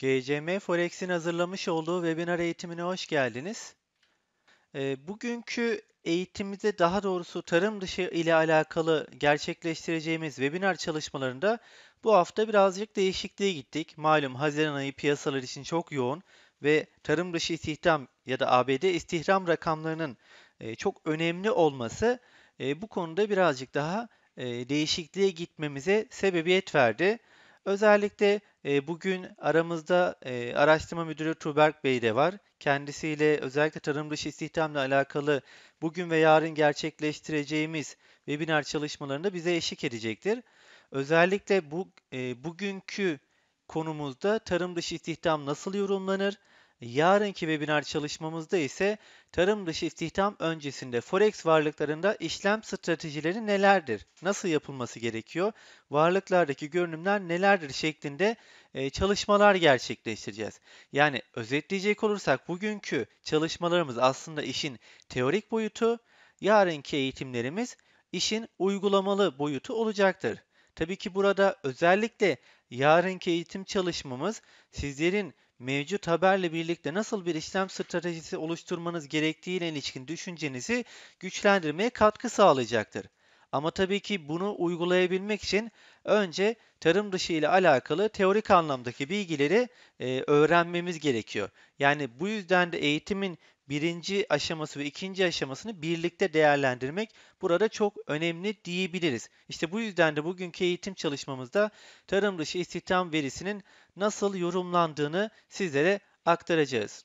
GCM Forex'in hazırlamış olduğu webinar eğitimine hoş geldiniz. Ee, bugünkü eğitimimizde daha doğrusu tarım dışı ile alakalı gerçekleştireceğimiz webinar çalışmalarında bu hafta birazcık değişikliğe gittik. Malum Haziran ayı piyasalar için çok yoğun ve tarım dışı istihdam ya da ABD istihdam rakamlarının e, çok önemli olması e, bu konuda birazcık daha e, değişikliğe gitmemize sebebiyet verdi. Özellikle e, bugün aramızda e, araştırma müdürü Tuberk Bey de var. Kendisiyle özellikle tarım dışı istihdamla alakalı bugün ve yarın gerçekleştireceğimiz webinar çalışmalarında bize eşlik edecektir. Özellikle bu bugünkü konumuzda tarım dışı istihdam nasıl yorumlanır? Yarınki webinar çalışmamızda ise tarım dışı istihdam öncesinde forex varlıklarında işlem stratejileri nelerdir? Nasıl yapılması gerekiyor? Varlıklardaki görünümler nelerdir şeklinde e, çalışmalar gerçekleştireceğiz. Yani özetleyecek olursak bugünkü çalışmalarımız aslında işin teorik boyutu, yarınki eğitimlerimiz işin uygulamalı boyutu olacaktır. Tabii ki burada özellikle yarınki eğitim çalışmamız sizlerin mevcut haberle birlikte nasıl bir işlem stratejisi oluşturmanız gerektiğiyle ilişkin düşüncenizi güçlendirmeye katkı sağlayacaktır. Ama tabii ki bunu uygulayabilmek için önce tarım dışı ile alakalı teorik anlamdaki bilgileri e, öğrenmemiz gerekiyor. Yani bu yüzden de eğitimin birinci aşaması ve ikinci aşamasını birlikte değerlendirmek burada çok önemli diyebiliriz. İşte bu yüzden de bugünkü eğitim çalışmamızda tarım dışı istihdam verisinin nasıl yorumlandığını sizlere aktaracağız.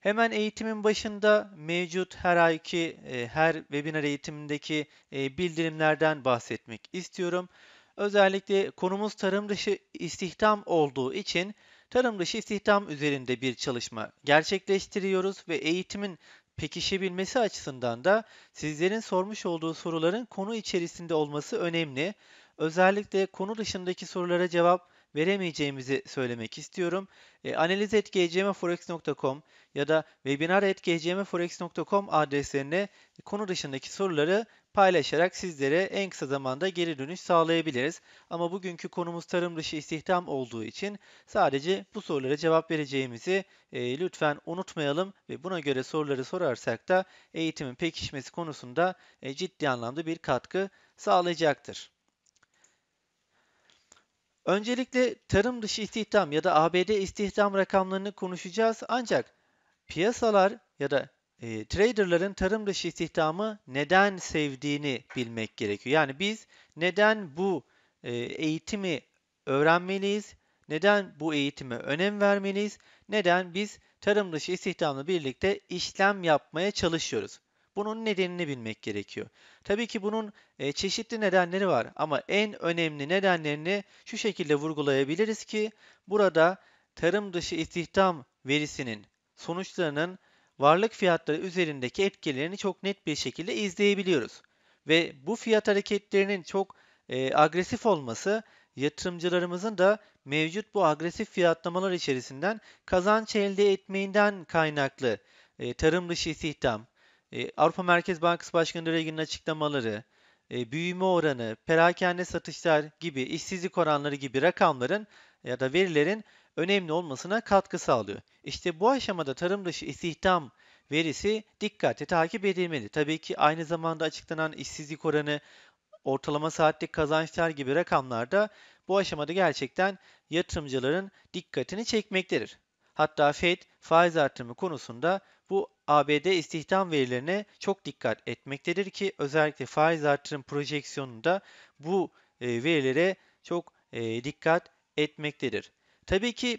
Hemen eğitimin başında mevcut her ayki e, her webinar eğitimindeki e, bildirimlerden bahsetmek istiyorum. Özellikle konumuz tarım dışı istihdam olduğu için tarım dışı istihdam üzerinde bir çalışma gerçekleştiriyoruz ve eğitimin pekişebilmesi açısından da sizlerin sormuş olduğu soruların konu içerisinde olması önemli. Özellikle konu dışındaki sorulara cevap veremeyeceğimizi söylemek istiyorum. E, analiz.gcmforex.com ya da webinar webinar.gcmforex.com adreslerine konu dışındaki soruları paylaşarak sizlere en kısa zamanda geri dönüş sağlayabiliriz. Ama bugünkü konumuz tarım dışı istihdam olduğu için sadece bu sorulara cevap vereceğimizi e, lütfen unutmayalım ve buna göre soruları sorarsak da eğitimin pekişmesi konusunda e, ciddi anlamda bir katkı sağlayacaktır. Öncelikle tarım dışı istihdam ya da ABD istihdam rakamlarını konuşacağız ancak piyasalar ya da e, traderların tarım dışı istihdamı neden sevdiğini bilmek gerekiyor. Yani biz neden bu e, eğitimi öğrenmeliyiz? Neden bu eğitime önem vermeliyiz? Neden biz tarım dışı istihdamla birlikte işlem yapmaya çalışıyoruz? Bunun nedenini bilmek gerekiyor. Tabii ki bunun e, çeşitli nedenleri var ama en önemli nedenlerini şu şekilde vurgulayabiliriz ki burada tarım dışı istihdam verisinin sonuçlarının varlık fiyatları üzerindeki etkilerini çok net bir şekilde izleyebiliyoruz. Ve bu fiyat hareketlerinin çok e, agresif olması yatırımcılarımızın da mevcut bu agresif fiyatlamalar içerisinden kazanç elde etmeyinden kaynaklı e, tarım dışı istihdam, e, Avrupa Merkez Bankası Başkanı Reagan'ın açıklamaları, e, büyüme oranı, perakende satışlar gibi, işsizlik oranları gibi rakamların e, ya da verilerin önemli olmasına katkı sağlıyor. İşte bu aşamada tarım dışı istihdam verisi dikkatle takip edilmeli. Tabii ki aynı zamanda açıklanan işsizlik oranı, ortalama saatlik kazançlar gibi rakamlarda bu aşamada gerçekten yatırımcıların dikkatini çekmektedir. Hatta Fed faiz artımı konusunda bu ABD istihdam verilerine çok dikkat etmektedir ki özellikle faiz artırım projeksiyonunda bu e, verilere çok e, dikkat etmektedir. Tabii ki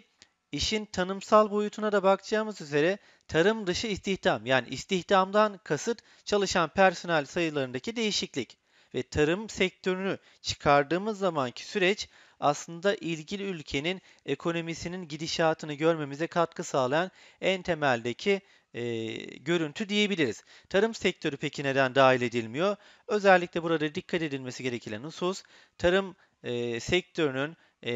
işin tanımsal boyutuna da bakacağımız üzere tarım dışı istihdam yani istihdamdan kasıt çalışan personel sayılarındaki değişiklik ve tarım sektörünü çıkardığımız zamanki süreç aslında ilgili ülkenin ekonomisinin gidişatını görmemize katkı sağlayan en temeldeki e, görüntü diyebiliriz. Tarım sektörü peki neden dahil edilmiyor? Özellikle burada dikkat edilmesi gereken husus tarım e, sektörünün e,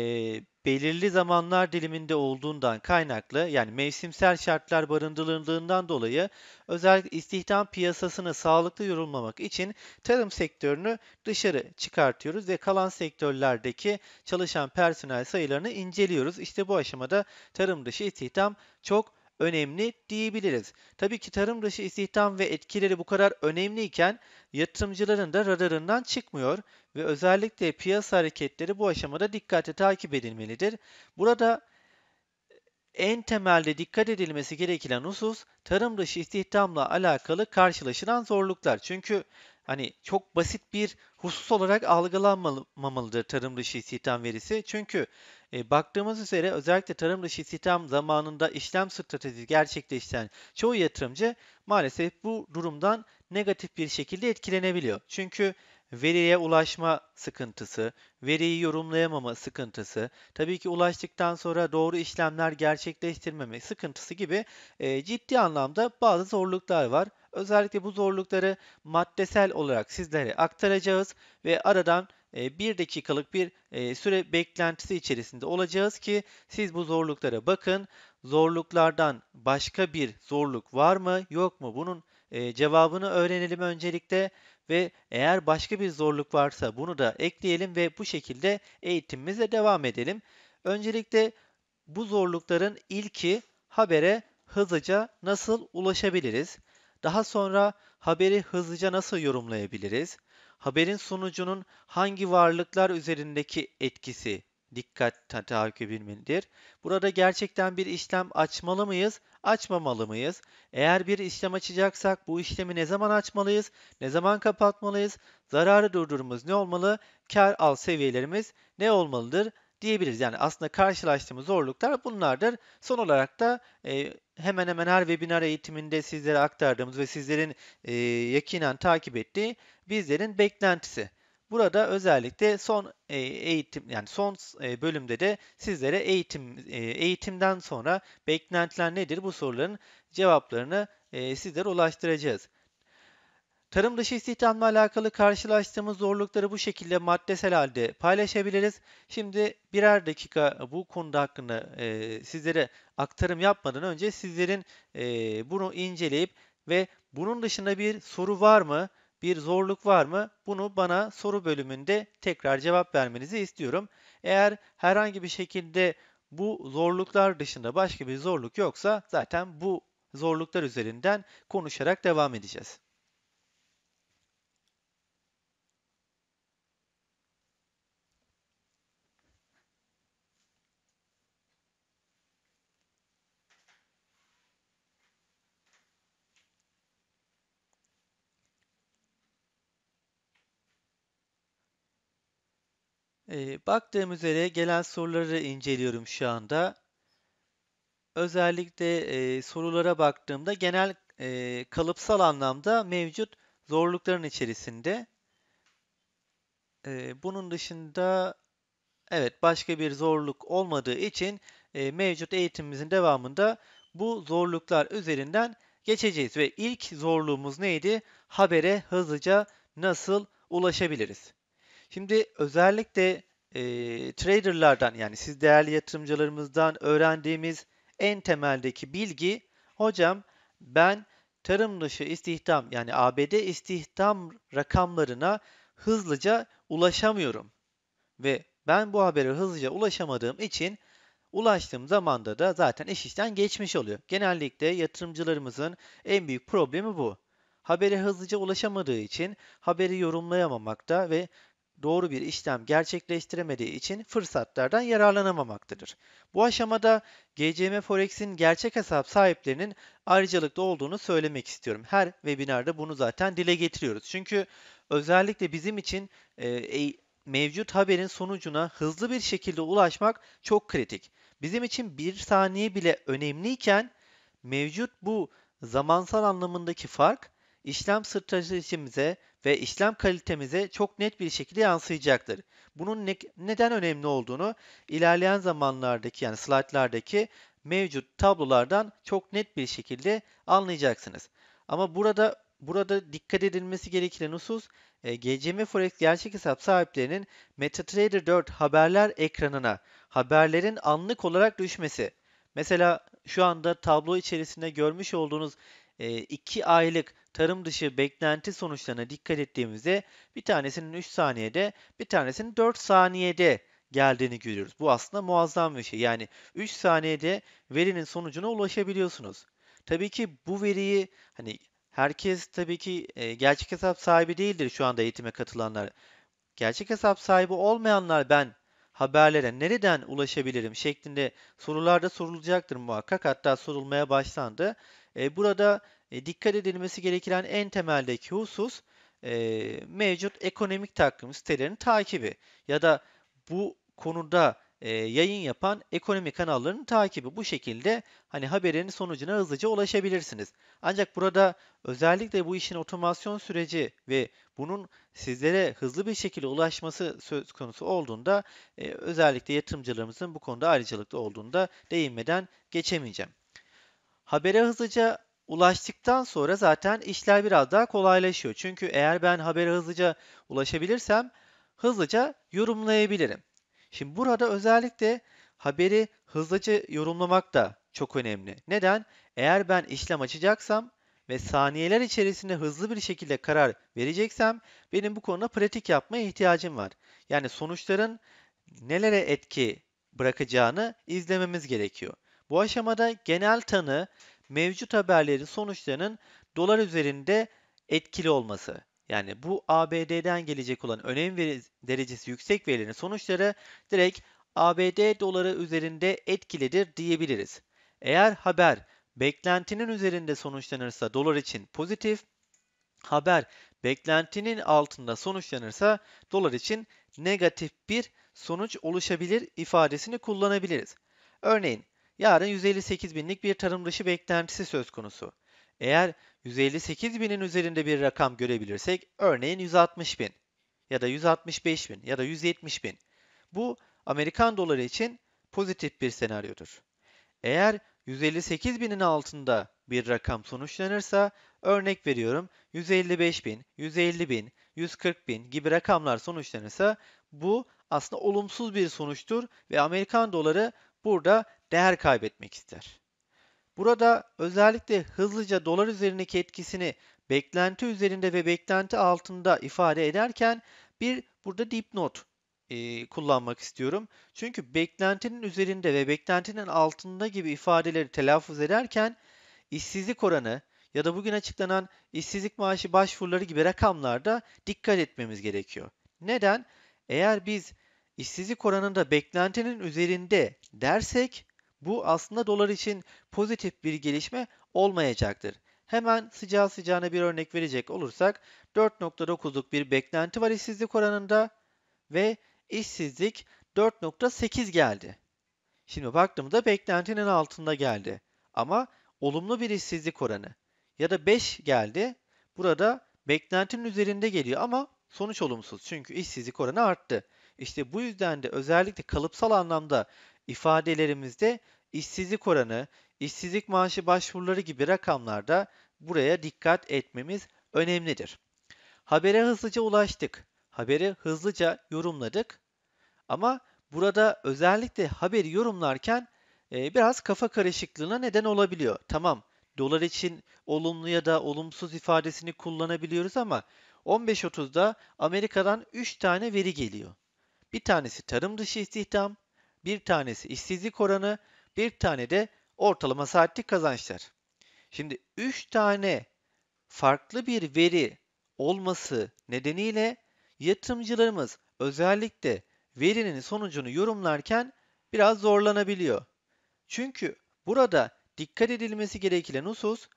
belirli zamanlar diliminde olduğundan kaynaklı yani mevsimsel şartlar barındırıldığından dolayı özellikle istihdam piyasasını sağlıklı yorumlamak için tarım sektörünü dışarı çıkartıyoruz ve kalan sektörlerdeki çalışan personel sayılarını inceliyoruz. İşte bu aşamada tarım dışı istihdam çok önemli diyebiliriz. Tabii ki tarım dışı istihdam ve etkileri bu kadar önemliyken yatırımcıların da radarından çıkmıyor ve özellikle piyasa hareketleri bu aşamada dikkate takip edilmelidir. Burada en temelde dikkat edilmesi gereken husus tarım dışı istihdamla alakalı karşılaşılan zorluklar. Çünkü hani çok basit bir husus olarak algılanmamalıdır tarım dışı istihdam verisi. Çünkü e, baktığımız üzere özellikle tarım dışı istihdam zamanında işlem stratejisi gerçekleştiren çoğu yatırımcı maalesef bu durumdan negatif bir şekilde etkilenebiliyor. Çünkü veriye ulaşma sıkıntısı, veriyi yorumlayamama sıkıntısı, tabii ki ulaştıktan sonra doğru işlemler gerçekleştirmeme sıkıntısı gibi e, ciddi anlamda bazı zorluklar var. Özellikle bu zorlukları maddesel olarak sizlere aktaracağız ve aradan 1 ee, dakikalık bir e, süre beklentisi içerisinde olacağız ki siz bu zorluklara bakın. Zorluklardan başka bir zorluk var mı yok mu bunun e, cevabını öğrenelim öncelikle ve eğer başka bir zorluk varsa bunu da ekleyelim ve bu şekilde eğitimimize devam edelim. Öncelikle bu zorlukların ilki habere hızlıca nasıl ulaşabiliriz? Daha sonra haberi hızlıca nasıl yorumlayabiliriz? haberin sonucunun hangi varlıklar üzerindeki etkisi dikkat takip edilmelidir. Burada gerçekten bir işlem açmalı mıyız, açmamalı mıyız? Eğer bir işlem açacaksak bu işlemi ne zaman açmalıyız, ne zaman kapatmalıyız, zararı durdurumuz ne olmalı, kar al seviyelerimiz ne olmalıdır diyebiliriz. Yani aslında karşılaştığımız zorluklar bunlardır. Son olarak da e, hemen hemen her webinar eğitiminde sizlere aktardığımız ve sizlerin e, yakinen takip ettiği bizlerin beklentisi. Burada özellikle son e, eğitim yani son e, bölümde de sizlere eğitim e, eğitimden sonra beklentiler nedir bu soruların cevaplarını e, sizlere ulaştıracağız. Tarım dışı istihdamla alakalı karşılaştığımız zorlukları bu şekilde maddesel halde paylaşabiliriz. Şimdi birer dakika bu konuda hakkında e, sizlere aktarım yapmadan önce sizlerin e, bunu inceleyip ve bunun dışında bir soru var mı, bir zorluk var mı? Bunu bana soru bölümünde tekrar cevap vermenizi istiyorum. Eğer herhangi bir şekilde bu zorluklar dışında başka bir zorluk yoksa zaten bu zorluklar üzerinden konuşarak devam edeceğiz. E, baktığım üzere gelen soruları inceliyorum şu anda. Özellikle e, sorulara baktığımda genel e, kalıpsal anlamda mevcut zorlukların içerisinde. E, bunun dışında evet başka bir zorluk olmadığı için e, mevcut eğitimimizin devamında bu zorluklar üzerinden geçeceğiz ve ilk zorluğumuz neydi? Habere hızlıca nasıl ulaşabiliriz? Şimdi özellikle e, traderlardan yani siz değerli yatırımcılarımızdan öğrendiğimiz en temeldeki bilgi hocam ben tarım dışı istihdam yani ABD istihdam rakamlarına hızlıca ulaşamıyorum. Ve ben bu habere hızlıca ulaşamadığım için ulaştığım zamanda da zaten iş işten geçmiş oluyor. Genellikle yatırımcılarımızın en büyük problemi bu. Habere hızlıca ulaşamadığı için haberi yorumlayamamakta ve doğru bir işlem gerçekleştiremediği için fırsatlardan yararlanamamaktadır. Bu aşamada GCM Forex'in gerçek hesap sahiplerinin ayrıcalıklı olduğunu söylemek istiyorum. Her webinarda bunu zaten dile getiriyoruz. Çünkü özellikle bizim için e, e, mevcut haberin sonucuna hızlı bir şekilde ulaşmak çok kritik. Bizim için bir saniye bile önemliyken mevcut bu zamansal anlamındaki fark işlem stratejimize ve işlem kalitemize çok net bir şekilde yansıyacaktır. Bunun ne, neden önemli olduğunu ilerleyen zamanlardaki yani slaytlardaki mevcut tablolardan çok net bir şekilde anlayacaksınız. Ama burada burada dikkat edilmesi gereken husus e, GCM Forex gerçek hesap sahiplerinin MetaTrader 4 haberler ekranına haberlerin anlık olarak düşmesi. Mesela şu anda tablo içerisinde görmüş olduğunuz 2 e, aylık tarım dışı beklenti sonuçlarına dikkat ettiğimizde bir tanesinin 3 saniyede bir tanesinin 4 saniyede geldiğini görüyoruz. Bu aslında muazzam bir şey. Yani 3 saniyede verinin sonucuna ulaşabiliyorsunuz. Tabii ki bu veriyi hani herkes tabii ki e, gerçek hesap sahibi değildir şu anda eğitime katılanlar. Gerçek hesap sahibi olmayanlar ben haberlere nereden ulaşabilirim şeklinde sorularda sorulacaktır muhakkak. Hatta sorulmaya başlandı. E, burada e, dikkat edilmesi gereken en temeldeki husus e, mevcut ekonomik takvim sitelerinin takibi ya da bu konuda e, yayın yapan ekonomi kanallarının takibi. Bu şekilde hani haberin sonucuna hızlıca ulaşabilirsiniz. Ancak burada özellikle bu işin otomasyon süreci ve bunun sizlere hızlı bir şekilde ulaşması söz konusu olduğunda e, özellikle yatırımcılarımızın bu konuda ayrıcalıklı olduğunda değinmeden geçemeyeceğim. Habere hızlıca ulaştıktan sonra zaten işler biraz daha kolaylaşıyor. Çünkü eğer ben habere hızlıca ulaşabilirsem hızlıca yorumlayabilirim. Şimdi burada özellikle haberi hızlıca yorumlamak da çok önemli. Neden? Eğer ben işlem açacaksam ve saniyeler içerisinde hızlı bir şekilde karar vereceksem benim bu konuda pratik yapmaya ihtiyacım var. Yani sonuçların nelere etki bırakacağını izlememiz gerekiyor. Bu aşamada genel tanı mevcut haberlerin sonuçlarının dolar üzerinde etkili olması. Yani bu ABD'den gelecek olan önem derecesi yüksek verilerin sonuçları direkt ABD doları üzerinde etkilidir diyebiliriz. Eğer haber beklentinin üzerinde sonuçlanırsa dolar için pozitif, haber beklentinin altında sonuçlanırsa dolar için negatif bir sonuç oluşabilir ifadesini kullanabiliriz. Örneğin Yarın 158 binlik bir tarım dışı beklentisi söz konusu. Eğer 158 binin üzerinde bir rakam görebilirsek örneğin 160 bin ya da 165 bin ya da 170 bin. Bu Amerikan doları için pozitif bir senaryodur. Eğer 158 binin altında bir rakam sonuçlanırsa örnek veriyorum 155 bin, 150 bin, 140 bin gibi rakamlar sonuçlanırsa bu aslında olumsuz bir sonuçtur ve Amerikan doları burada değer kaybetmek ister. Burada özellikle hızlıca dolar üzerindeki etkisini beklenti üzerinde ve beklenti altında ifade ederken bir burada dipnot e, kullanmak istiyorum. Çünkü beklentinin üzerinde ve beklentinin altında gibi ifadeleri telaffuz ederken işsizlik oranı ya da bugün açıklanan işsizlik maaşı başvuruları gibi rakamlarda dikkat etmemiz gerekiyor. Neden? Eğer biz işsizlik oranında beklentinin üzerinde dersek bu aslında dolar için pozitif bir gelişme olmayacaktır. Hemen sıcağı sıcağına bir örnek verecek olursak 4.9'luk bir beklenti var işsizlik oranında ve işsizlik 4.8 geldi. Şimdi baktığımda beklentinin altında geldi. Ama olumlu bir işsizlik oranı ya da 5 geldi. Burada beklentinin üzerinde geliyor ama sonuç olumsuz. Çünkü işsizlik oranı arttı. İşte bu yüzden de özellikle kalıpsal anlamda ifadelerimizde işsizlik oranı, işsizlik maaşı başvuruları gibi rakamlarda buraya dikkat etmemiz önemlidir. Habere hızlıca ulaştık. Haberi hızlıca yorumladık. Ama burada özellikle haberi yorumlarken biraz kafa karışıklığına neden olabiliyor. Tamam dolar için olumlu ya da olumsuz ifadesini kullanabiliyoruz ama 15.30'da Amerika'dan 3 tane veri geliyor. Bir tanesi tarım dışı istihdam, bir tanesi işsizlik oranı, bir tane de ortalama saatlik kazançlar. Şimdi 3 tane farklı bir veri olması nedeniyle yatırımcılarımız özellikle verinin sonucunu yorumlarken biraz zorlanabiliyor. Çünkü burada dikkat edilmesi gereken husus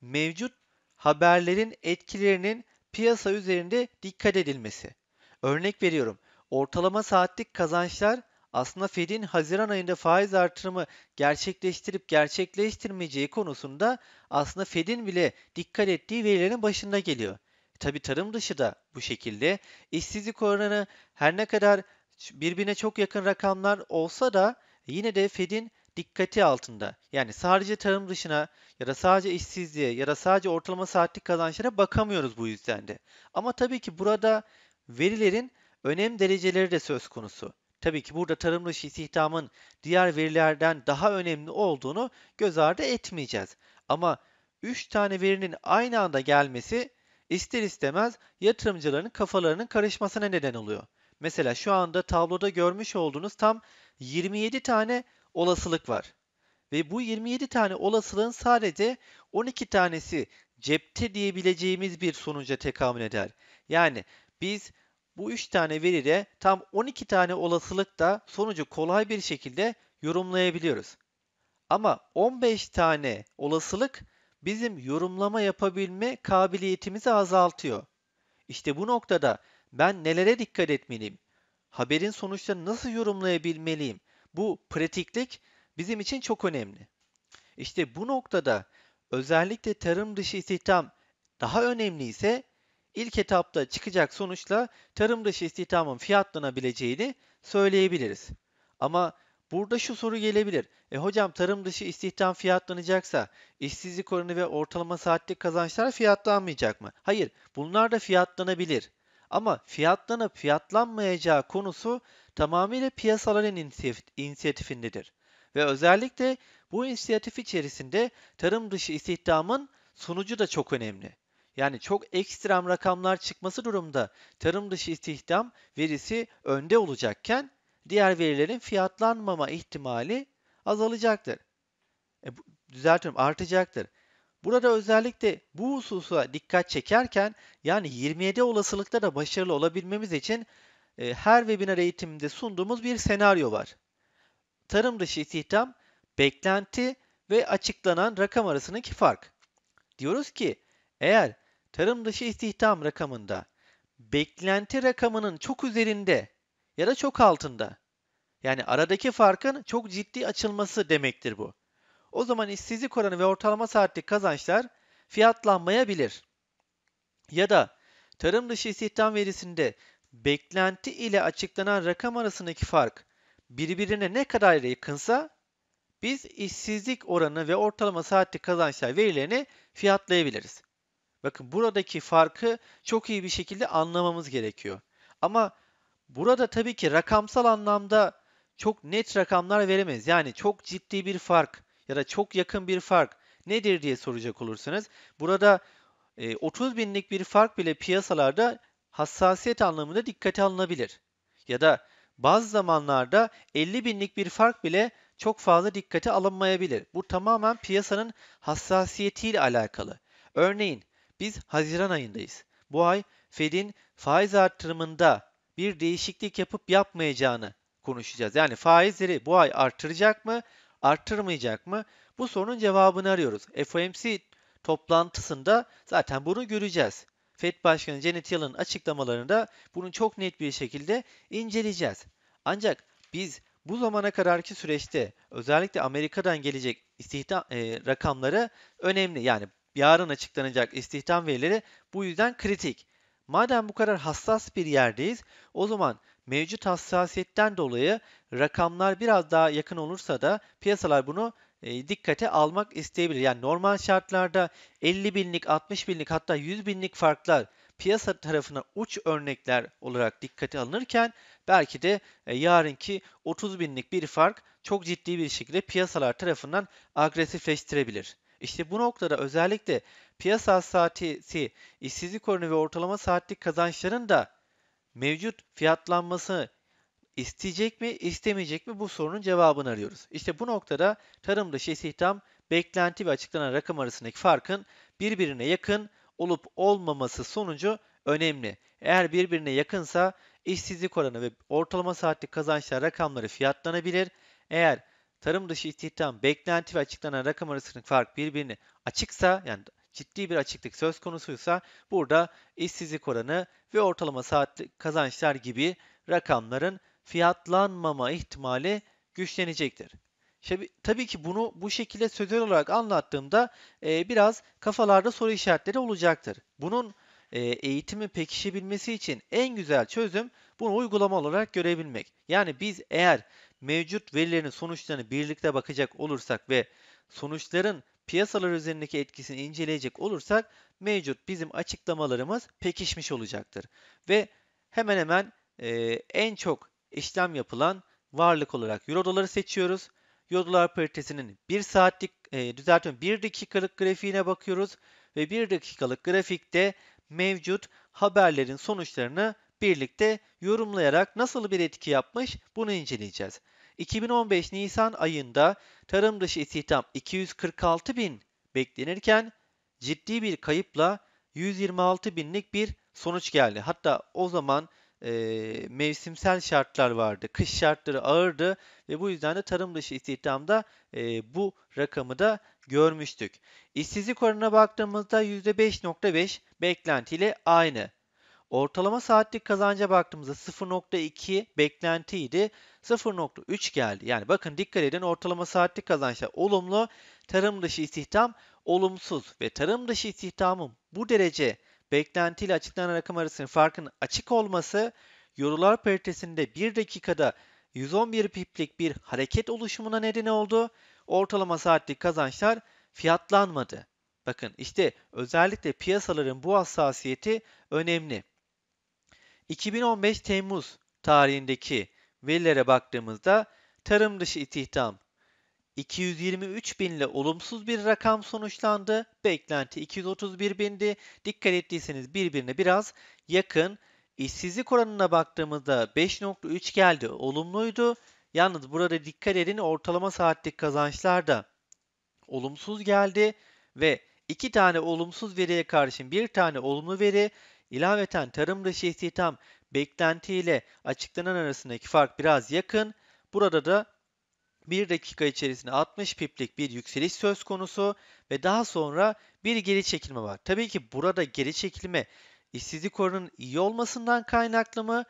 mevcut haberlerin etkilerinin piyasa üzerinde dikkat edilmesi. Örnek veriyorum. Ortalama saatlik kazançlar aslında Fed'in Haziran ayında faiz artırımı gerçekleştirip gerçekleştirmeyeceği konusunda aslında Fed'in bile dikkat ettiği verilerin başında geliyor. E, Tabi tarım dışı da bu şekilde. İşsizlik oranı her ne kadar birbirine çok yakın rakamlar olsa da yine de Fed'in dikkati altında. Yani sadece tarım dışına ya da sadece işsizliğe ya da sadece ortalama saatlik kazançlara bakamıyoruz bu yüzden de. Ama tabii ki burada verilerin önem dereceleri de söz konusu. Tabii ki burada tarım dışı istihdamın diğer verilerden daha önemli olduğunu göz ardı etmeyeceğiz. Ama 3 tane verinin aynı anda gelmesi ister istemez yatırımcıların kafalarının karışmasına neden oluyor. Mesela şu anda tabloda görmüş olduğunuz tam 27 tane olasılık var. Ve bu 27 tane olasılığın sadece 12 tanesi cepte diyebileceğimiz bir sonuca tekamül eder. Yani biz bu 3 tane veride tam 12 tane olasılıkla sonucu kolay bir şekilde yorumlayabiliyoruz. Ama 15 tane olasılık bizim yorumlama yapabilme kabiliyetimizi azaltıyor. İşte bu noktada ben nelere dikkat etmeliyim? Haberin sonuçlarını nasıl yorumlayabilmeliyim? Bu pratiklik bizim için çok önemli. İşte bu noktada özellikle tarım dışı istihdam daha önemli ise ilk etapta çıkacak sonuçla tarım dışı istihdamın fiyatlanabileceğini söyleyebiliriz. Ama burada şu soru gelebilir. E hocam tarım dışı istihdam fiyatlanacaksa işsizlik oranı ve ortalama saatlik kazançlar fiyatlanmayacak mı? Hayır, bunlar da fiyatlanabilir. Ama fiyatlanıp fiyatlanmayacağı konusu tamamıyla piyasaların inisiyatif, inisiyatifindedir. Ve özellikle bu inisiyatif içerisinde tarım dışı istihdamın sonucu da çok önemli. Yani çok ekstrem rakamlar çıkması durumda tarım dışı istihdam verisi önde olacakken diğer verilerin fiyatlanmama ihtimali azalacaktır. E, düzeltiyorum artacaktır. Burada özellikle bu hususa dikkat çekerken yani 27 olasılıkta da başarılı olabilmemiz için e, her webinar eğitiminde sunduğumuz bir senaryo var. Tarım dışı istihdam, beklenti ve açıklanan rakam arasındaki fark. Diyoruz ki eğer tarım dışı istihdam rakamında beklenti rakamının çok üzerinde ya da çok altında yani aradaki farkın çok ciddi açılması demektir bu. O zaman işsizlik oranı ve ortalama saatlik kazançlar fiyatlanmayabilir. Ya da tarım dışı istihdam verisinde beklenti ile açıklanan rakam arasındaki fark birbirine ne kadar yakınsa biz işsizlik oranı ve ortalama saatlik kazançlar verilerini fiyatlayabiliriz. Bakın buradaki farkı çok iyi bir şekilde anlamamız gerekiyor. Ama burada tabii ki rakamsal anlamda çok net rakamlar veremeyiz. Yani çok ciddi bir fark ya da çok yakın bir fark nedir diye soracak olursanız burada 30 e, binlik bir fark bile piyasalarda hassasiyet anlamında dikkate alınabilir. Ya da bazı zamanlarda 50 binlik bir fark bile çok fazla dikkate alınmayabilir. Bu tamamen piyasanın hassasiyetiyle alakalı. Örneğin biz Haziran ayındayız. Bu ay Fed'in faiz artırımında bir değişiklik yapıp yapmayacağını konuşacağız. Yani faizleri bu ay artıracak mı, artırmayacak mı? Bu sorunun cevabını arıyoruz. FOMC toplantısında zaten bunu göreceğiz. Fed Başkanı Janet Yellen'ın açıklamalarında bunu çok net bir şekilde inceleyeceğiz. Ancak biz bu zamana kadarki süreçte özellikle Amerika'dan gelecek istihdam e, rakamları önemli. Yani yarın açıklanacak istihdam verileri bu yüzden kritik. Madem bu kadar hassas bir yerdeyiz, o zaman mevcut hassasiyetten dolayı rakamlar biraz daha yakın olursa da piyasalar bunu e, dikkate almak isteyebilir. Yani normal şartlarda 50 binlik, 60 binlik hatta 100 binlik farklar piyasa tarafına uç örnekler olarak dikkate alınırken belki de e, yarınki 30 binlik bir fark çok ciddi bir şekilde piyasalar tarafından agresifleştirebilir. İşte bu noktada özellikle piyasa saati, işsizlik oranı ve ortalama saatlik kazançların da mevcut fiyatlanmasını isteyecek mi, istemeyecek mi bu sorunun cevabını arıyoruz. İşte bu noktada tarım dışı istihdam beklenti ve açıklanan rakam arasındaki farkın birbirine yakın olup olmaması sonucu önemli. Eğer birbirine yakınsa işsizlik oranı ve ortalama saatlik kazançlar rakamları fiyatlanabilir. Eğer tarım dışı istihdam, beklenti ve açıklanan rakam arasındaki fark birbirini açıksa yani ciddi bir açıklık söz konusuysa burada işsizlik oranı ve ortalama saatlik kazançlar gibi rakamların fiyatlanmama ihtimali güçlenecektir. Şimdi, tabii ki bunu bu şekilde sözel olarak anlattığımda e, biraz kafalarda soru işaretleri olacaktır. Bunun e, eğitimin pekişebilmesi için en güzel çözüm bunu uygulama olarak görebilmek. Yani biz eğer mevcut verilerin sonuçlarını birlikte bakacak olursak ve sonuçların piyasalar üzerindeki etkisini inceleyecek olursak mevcut bizim açıklamalarımız pekişmiş olacaktır. Ve hemen hemen e, en çok işlem yapılan varlık olarak euro doları seçiyoruz. Euro dolar paritesinin 1 saatlik e, düzeltiyorum 1 dakikalık grafiğine bakıyoruz ve 1 dakikalık grafikte mevcut haberlerin sonuçlarını birlikte yorumlayarak nasıl bir etki yapmış bunu inceleyeceğiz. 2015 Nisan ayında tarım dışı istihdam 246 bin beklenirken ciddi bir kayıpla 126 binlik bir sonuç geldi. Hatta o zaman e, mevsimsel şartlar vardı. Kış şartları ağırdı ve bu yüzden de tarım dışı istihdamda e, bu rakamı da görmüştük. İşsizlik oranına baktığımızda %5.5 beklentiyle aynı. Ortalama saatlik kazanca baktığımızda 0.2 beklentiydi. 0.3 geldi. Yani bakın dikkat edin ortalama saatlik kazançlar olumlu, tarım dışı istihdam olumsuz ve tarım dışı istihdamın bu derece beklentiyle açıklanan rakam arasının farkının açık olması yorular paritesinde 1 dakikada 111 piplik bir hareket oluşumuna neden oldu. Ortalama saatlik kazançlar fiyatlanmadı. Bakın işte özellikle piyasaların bu hassasiyeti önemli. 2015 Temmuz tarihindeki verilere baktığımızda tarım dışı istihdam 223 binle olumsuz bir rakam sonuçlandı. Beklenti 231 bindi. Dikkat ettiyseniz birbirine biraz yakın. İşsizlik oranına baktığımızda 5.3 geldi. Olumluydu. Yalnız burada dikkat edin ortalama saatlik kazançlar da olumsuz geldi ve iki tane olumsuz veriye karşın bir tane olumlu veri İlaveten tarım dışı istihdam beklentiyle açıklanan arasındaki fark biraz yakın. Burada da 1 dakika içerisinde 60 piplik bir yükseliş söz konusu ve daha sonra bir geri çekilme var. Tabii ki burada geri çekilme işsizlik oranının iyi olmasından kaynaklı mı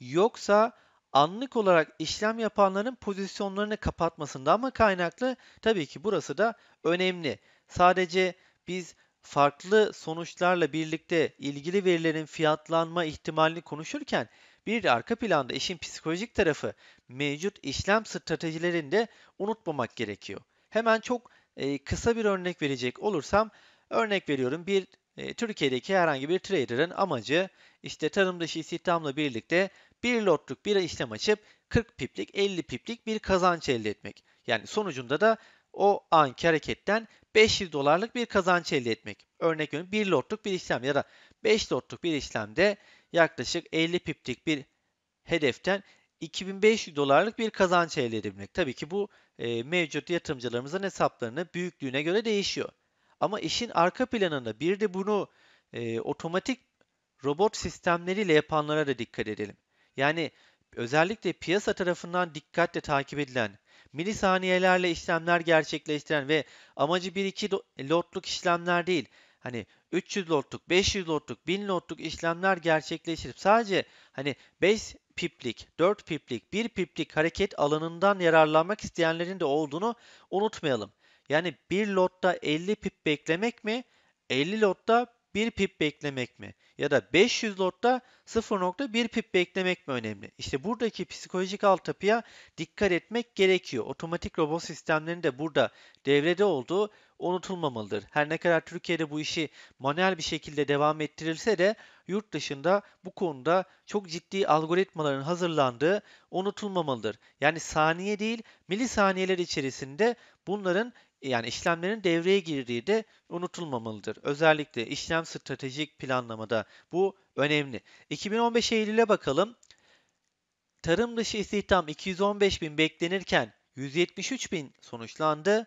yoksa anlık olarak işlem yapanların pozisyonlarını kapatmasından mı kaynaklı? Tabii ki burası da önemli. Sadece biz farklı sonuçlarla birlikte ilgili verilerin fiyatlanma ihtimalini konuşurken bir de arka planda işin psikolojik tarafı mevcut işlem stratejilerinde unutmamak gerekiyor. Hemen çok e, kısa bir örnek verecek olursam örnek veriyorum bir e, Türkiye'deki herhangi bir trader'ın amacı işte tarım dışı istihdamla birlikte bir lotluk bir işlem açıp 40 piplik 50 piplik bir kazanç elde etmek. Yani sonucunda da o anki hareketten 500 dolarlık bir kazanç elde etmek. Örnek veriyorum 1 lotluk bir işlem ya da 5 lotluk bir işlemde yaklaşık 50 piplik bir hedeften 2500 dolarlık bir kazanç elde edebilmek. Tabii ki bu e, mevcut yatırımcılarımızın hesaplarının büyüklüğüne göre değişiyor. Ama işin arka planında bir de bunu e, otomatik robot sistemleriyle yapanlara da dikkat edelim. Yani özellikle piyasa tarafından dikkatle takip edilen milisaniyelerle işlemler gerçekleştiren ve amacı 1-2 lotluk işlemler değil, hani 300 lotluk, 500 lotluk, 1000 lotluk işlemler gerçekleştirip sadece hani 5 piplik, 4 piplik, 1 piplik hareket alanından yararlanmak isteyenlerin de olduğunu unutmayalım. Yani 1 lotta 50 pip beklemek mi? 50 lotta 1 pip beklemek mi? ya da 500 lotta 0.1 pip beklemek mi önemli? İşte buradaki psikolojik altyapıya dikkat etmek gerekiyor. Otomatik robot sistemlerinin de burada devrede olduğu unutulmamalıdır. Her ne kadar Türkiye'de bu işi manuel bir şekilde devam ettirilse de yurt dışında bu konuda çok ciddi algoritmaların hazırlandığı unutulmamalıdır. Yani saniye değil milisaniyeler içerisinde bunların yani işlemlerin devreye girdiği de unutulmamalıdır. Özellikle işlem stratejik planlamada bu önemli. 2015 Eylül'e bakalım. Tarım dışı istihdam 215 bin beklenirken 173 bin sonuçlandı.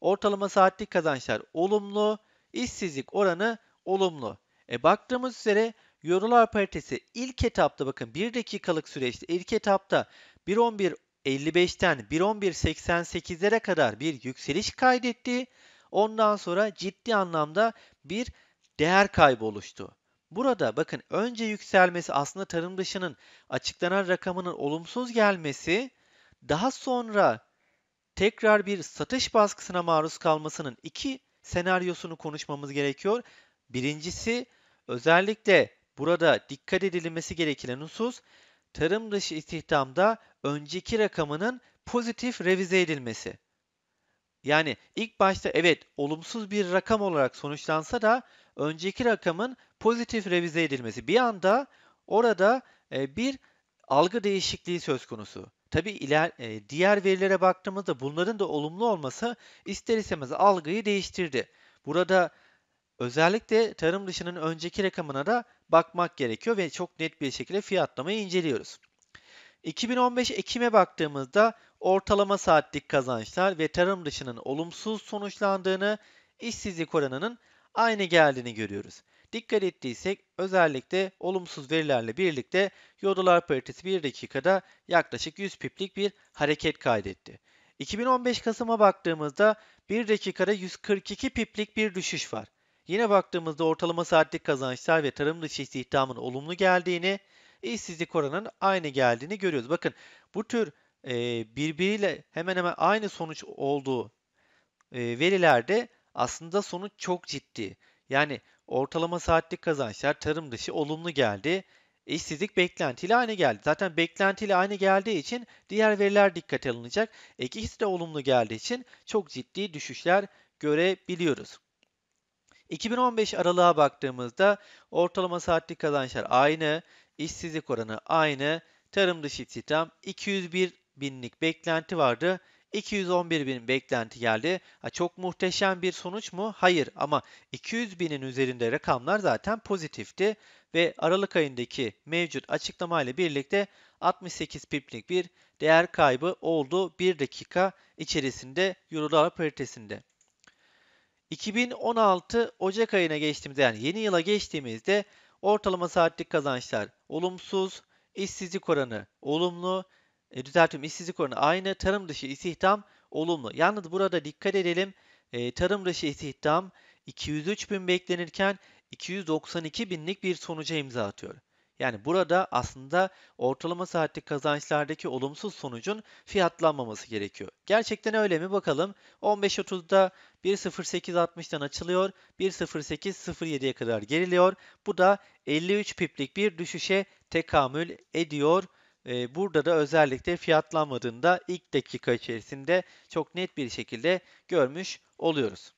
Ortalama saatlik kazançlar olumlu. İşsizlik oranı olumlu. E baktığımız üzere Eurolar paritesi ilk etapta bakın 1 dakikalık süreçte ilk etapta 1.11 55'ten 1.11.88'lere kadar bir yükseliş kaydetti. Ondan sonra ciddi anlamda bir değer kaybı oluştu. Burada bakın önce yükselmesi aslında tarım dışının açıklanan rakamının olumsuz gelmesi daha sonra tekrar bir satış baskısına maruz kalmasının iki senaryosunu konuşmamız gerekiyor. Birincisi özellikle burada dikkat edilmesi gereken husus tarım dışı istihdamda önceki rakamının pozitif revize edilmesi. Yani ilk başta evet olumsuz bir rakam olarak sonuçlansa da önceki rakamın pozitif revize edilmesi. Bir anda orada e, bir algı değişikliği söz konusu. Tabi iler, e, diğer verilere baktığımızda bunların da olumlu olması ister istemez algıyı değiştirdi. Burada özellikle tarım dışının önceki rakamına da bakmak gerekiyor ve çok net bir şekilde fiyatlamayı inceliyoruz. 2015 Ekim'e baktığımızda ortalama saatlik kazançlar ve tarım dışının olumsuz sonuçlandığını, işsizlik oranının aynı geldiğini görüyoruz. Dikkat ettiysek özellikle olumsuz verilerle birlikte yodalar paritesi bir dakikada yaklaşık 100 piplik bir hareket kaydetti. 2015 Kasım'a baktığımızda bir dakikada 142 piplik bir düşüş var. Yine baktığımızda ortalama saatlik kazançlar ve tarım dışı istihdamın olumlu geldiğini, işsizlik oranının aynı geldiğini görüyoruz. Bakın bu tür e, birbiriyle hemen hemen aynı sonuç olduğu e, verilerde aslında sonuç çok ciddi. Yani ortalama saatlik kazançlar tarım dışı olumlu geldi. İşsizlik beklentiyle aynı geldi. Zaten beklentiyle aynı geldiği için diğer veriler dikkate alınacak. Ek iş de olumlu geldiği için çok ciddi düşüşler görebiliyoruz. 2015 aralığa baktığımızda ortalama saatlik kazançlar aynı işsizlik oranı aynı. Tarım dışı istihdam 201 binlik beklenti vardı. 211 bin beklenti geldi. Ha, çok muhteşem bir sonuç mu? Hayır ama 200 binin üzerinde rakamlar zaten pozitifti ve Aralık ayındaki mevcut açıklamayla birlikte 68 piplik bir değer kaybı oldu 1 dakika içerisinde Euro dolar paritesinde. 2016 Ocak ayına geçtiğimizde yani yeni yıla geçtiğimizde Ortalama saatlik kazançlar olumsuz, işsizlik oranı olumlu, e, düzeltiyorum işsizlik oranı aynı, tarım dışı istihdam olumlu. Yalnız burada dikkat edelim e, tarım dışı istihdam 203 bin beklenirken 292 binlik bir sonuca imza atıyor. Yani burada aslında ortalama saatlik kazançlardaki olumsuz sonucun fiyatlanmaması gerekiyor. Gerçekten öyle mi bakalım. 15.30'da 1.08.60'dan açılıyor. 1.08.07'ye kadar geriliyor. Bu da 53 piplik bir düşüşe tekamül ediyor. Ee, burada da özellikle fiyatlanmadığında ilk dakika içerisinde çok net bir şekilde görmüş oluyoruz.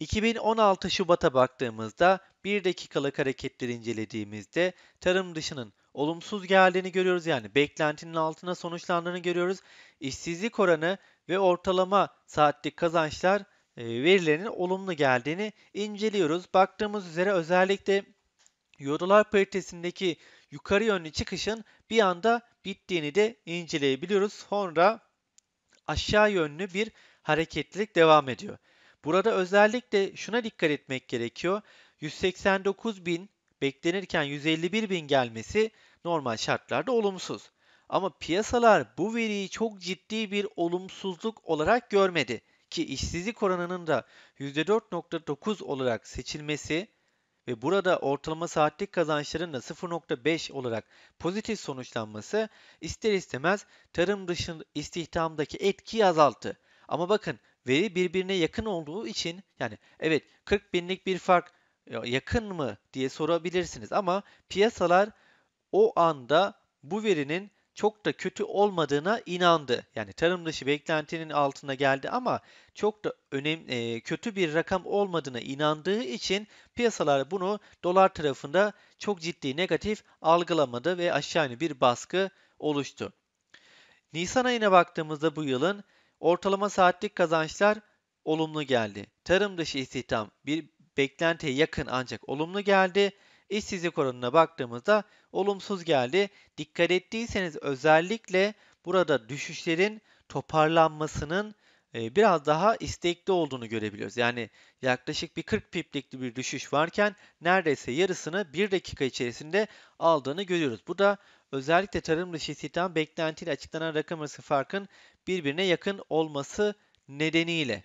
2016 Şubat'a baktığımızda 1 dakikalık hareketleri incelediğimizde tarım dışının olumsuz geldiğini görüyoruz. Yani beklentinin altına sonuçlandığını görüyoruz. İşsizlik oranı ve ortalama saatlik kazançlar e, verilerinin olumlu geldiğini inceliyoruz. Baktığımız üzere özellikle Yorular paritesindeki yukarı yönlü çıkışın bir anda bittiğini de inceleyebiliyoruz. Sonra aşağı yönlü bir hareketlilik devam ediyor. Burada özellikle şuna dikkat etmek gerekiyor. 189 bin beklenirken 151 bin gelmesi normal şartlarda olumsuz. Ama piyasalar bu veriyi çok ciddi bir olumsuzluk olarak görmedi ki işsizlik oranının da %4.9 olarak seçilmesi ve burada ortalama saatlik kazançların da 0.5 olarak pozitif sonuçlanması ister istemez tarım dışı istihdamdaki etkiyi azalttı. Ama bakın veri birbirine yakın olduğu için yani evet 40 binlik bir fark yakın mı diye sorabilirsiniz ama piyasalar o anda bu verinin çok da kötü olmadığına inandı. Yani tarım dışı beklentinin altına geldi ama çok da önemli e, kötü bir rakam olmadığına inandığı için piyasalar bunu dolar tarafında çok ciddi negatif algılamadı ve aşağı yönlü bir baskı oluştu. Nisan ayına baktığımızda bu yılın ortalama saatlik kazançlar olumlu geldi. Tarım dışı istihdam bir beklentiye yakın ancak olumlu geldi. İşsizlik oranına baktığımızda olumsuz geldi. Dikkat ettiyseniz özellikle burada düşüşlerin toparlanmasının e, biraz daha istekli olduğunu görebiliyoruz. Yani yaklaşık bir 40 piplikli bir düşüş varken neredeyse yarısını 1 dakika içerisinde aldığını görüyoruz. Bu da özellikle tarım dışı istihdam beklentiyle açıklanan rakam arası farkın birbirine yakın olması nedeniyle.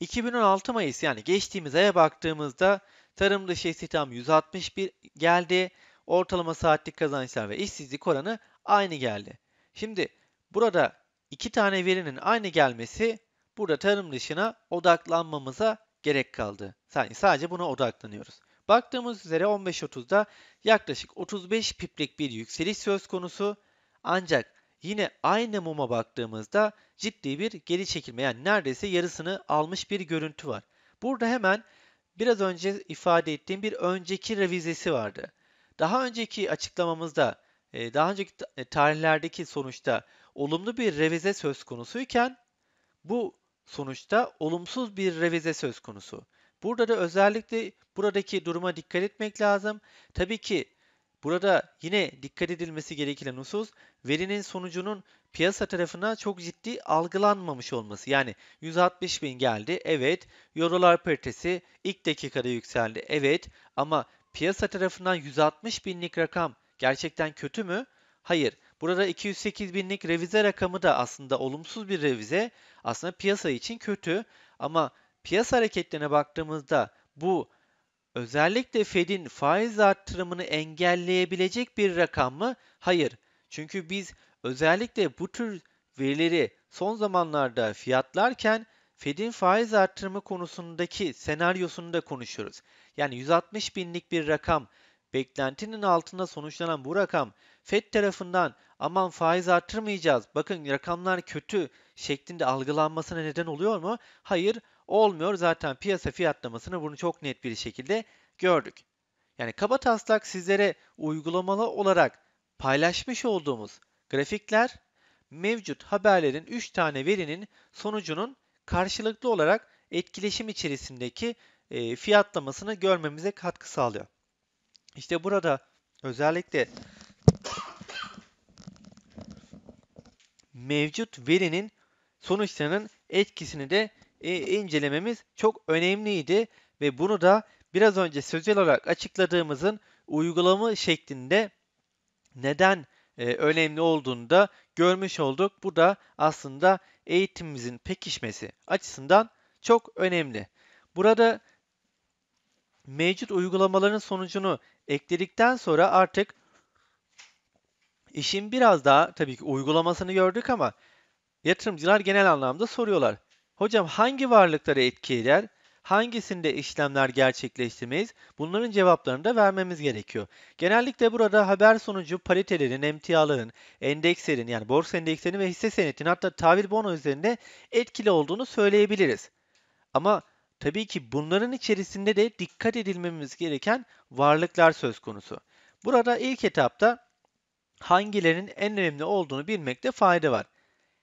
2016 Mayıs yani geçtiğimiz aya baktığımızda tarım dışı istihdam 161 geldi. Ortalama saatlik kazançlar ve işsizlik oranı aynı geldi. Şimdi burada iki tane verinin aynı gelmesi burada tarım dışına odaklanmamıza gerek kaldı. Yani sadece buna odaklanıyoruz. Baktığımız üzere 15.30'da yaklaşık 35 piplik bir yükseliş söz konusu. Ancak Yine aynı muma baktığımızda ciddi bir geri çekilme yani neredeyse yarısını almış bir görüntü var. Burada hemen biraz önce ifade ettiğim bir önceki revizesi vardı. Daha önceki açıklamamızda, e, daha önceki e, tarihlerdeki sonuçta olumlu bir revize söz konusuyken bu sonuçta olumsuz bir revize söz konusu. Burada da özellikle buradaki duruma dikkat etmek lazım. Tabii ki Burada yine dikkat edilmesi gereken husus verinin sonucunun piyasa tarafına çok ciddi algılanmamış olması. Yani 160 bin geldi evet, Eurolar paritesi ilk dakikada yükseldi evet ama piyasa tarafından 160 binlik rakam gerçekten kötü mü? Hayır. Burada 208 binlik revize rakamı da aslında olumsuz bir revize. Aslında piyasa için kötü ama piyasa hareketlerine baktığımızda bu Özellikle Fed'in faiz arttırımını engelleyebilecek bir rakam mı? Hayır. Çünkü biz özellikle bu tür verileri son zamanlarda fiyatlarken Fed'in faiz arttırımı konusundaki senaryosunu da konuşuyoruz. Yani 160 binlik bir rakam beklentinin altında sonuçlanan bu rakam Fed tarafından aman faiz arttırmayacağız bakın rakamlar kötü şeklinde algılanmasına neden oluyor mu? Hayır olmuyor. Zaten piyasa fiyatlamasını bunu çok net bir şekilde gördük. Yani kaba taslak sizlere uygulamalı olarak paylaşmış olduğumuz grafikler mevcut haberlerin 3 tane verinin sonucunun karşılıklı olarak etkileşim içerisindeki e, fiyatlamasını görmemize katkı sağlıyor. İşte burada özellikle mevcut verinin sonuçlarının etkisini de e, incelememiz çok önemliydi ve bunu da biraz önce sözel olarak açıkladığımızın uygulama şeklinde neden e, önemli olduğunu da görmüş olduk. Bu da aslında eğitimimizin pekişmesi açısından çok önemli. Burada mevcut uygulamaların sonucunu ekledikten sonra artık işin biraz daha tabii ki uygulamasını gördük ama yatırımcılar genel anlamda soruyorlar. Hocam hangi varlıkları etkiler? hangisinde işlemler gerçekleştirmeyiz? Bunların cevaplarını da vermemiz gerekiyor. Genellikle burada haber sonucu paritelerin, emtiaların, endekslerin yani borsa endekslerinin ve hisse senetinin hatta tahvil bono üzerinde etkili olduğunu söyleyebiliriz. Ama tabii ki bunların içerisinde de dikkat edilmemiz gereken varlıklar söz konusu. Burada ilk etapta hangilerinin en önemli olduğunu bilmekte fayda var.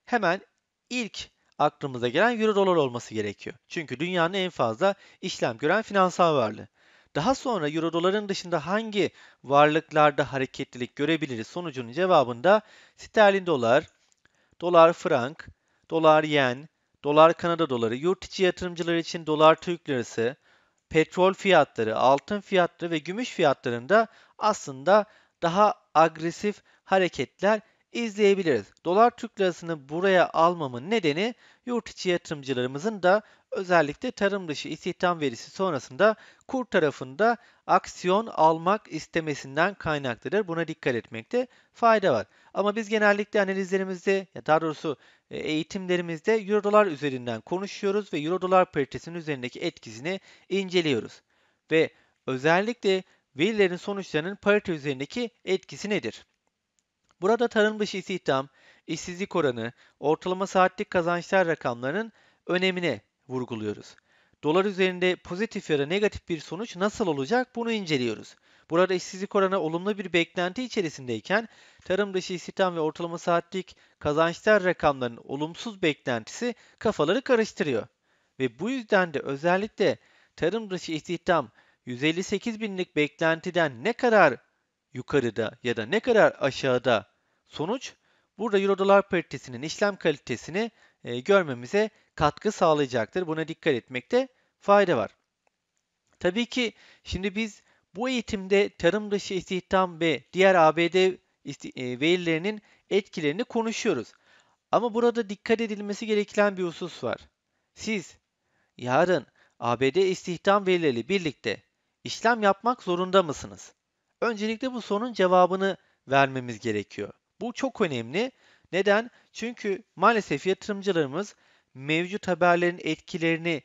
Hemen ilk aklımıza gelen euro dolar olması gerekiyor. Çünkü dünyanın en fazla işlem gören finansal varlığı. Daha sonra euro doların dışında hangi varlıklarda hareketlilik görebiliriz sonucunun cevabında sterlin dolar, dolar frank, dolar yen, dolar Kanada doları, yurt içi yatırımcılar için dolar Türk lirası, petrol fiyatları, altın fiyatları ve gümüş fiyatlarında aslında daha agresif hareketler izleyebiliriz. Dolar Türk lirasını buraya almamın nedeni yurt içi yatırımcılarımızın da özellikle tarım dışı istihdam verisi sonrasında kur tarafında aksiyon almak istemesinden kaynaklıdır. Buna dikkat etmekte fayda var. Ama biz genellikle analizlerimizde ya daha doğrusu e, eğitimlerimizde euro dolar üzerinden konuşuyoruz ve euro dolar paritesinin üzerindeki etkisini inceliyoruz. Ve özellikle verilerin sonuçlarının parite üzerindeki etkisi nedir? Burada tarım dışı istihdam, işsizlik oranı, ortalama saatlik kazançlar rakamlarının önemine vurguluyoruz. Dolar üzerinde pozitif ya da negatif bir sonuç nasıl olacak bunu inceliyoruz. Burada işsizlik oranı olumlu bir beklenti içerisindeyken tarım dışı istihdam ve ortalama saatlik kazançlar rakamlarının olumsuz beklentisi kafaları karıştırıyor. Ve bu yüzden de özellikle tarım dışı istihdam 158 binlik beklentiden ne kadar yukarıda ya da ne kadar aşağıda sonuç burada euro dolar paritesinin işlem kalitesini e, görmemize katkı sağlayacaktır. Buna dikkat etmekte fayda var. Tabii ki şimdi biz bu eğitimde tarım dışı istihdam ve diğer ABD e, verilerinin etkilerini konuşuyoruz. Ama burada dikkat edilmesi gereken bir husus var. Siz yarın ABD istihdam verileriyle birlikte işlem yapmak zorunda mısınız? Öncelikle bu sorunun cevabını vermemiz gerekiyor. Bu çok önemli. Neden? Çünkü maalesef yatırımcılarımız mevcut haberlerin etkilerini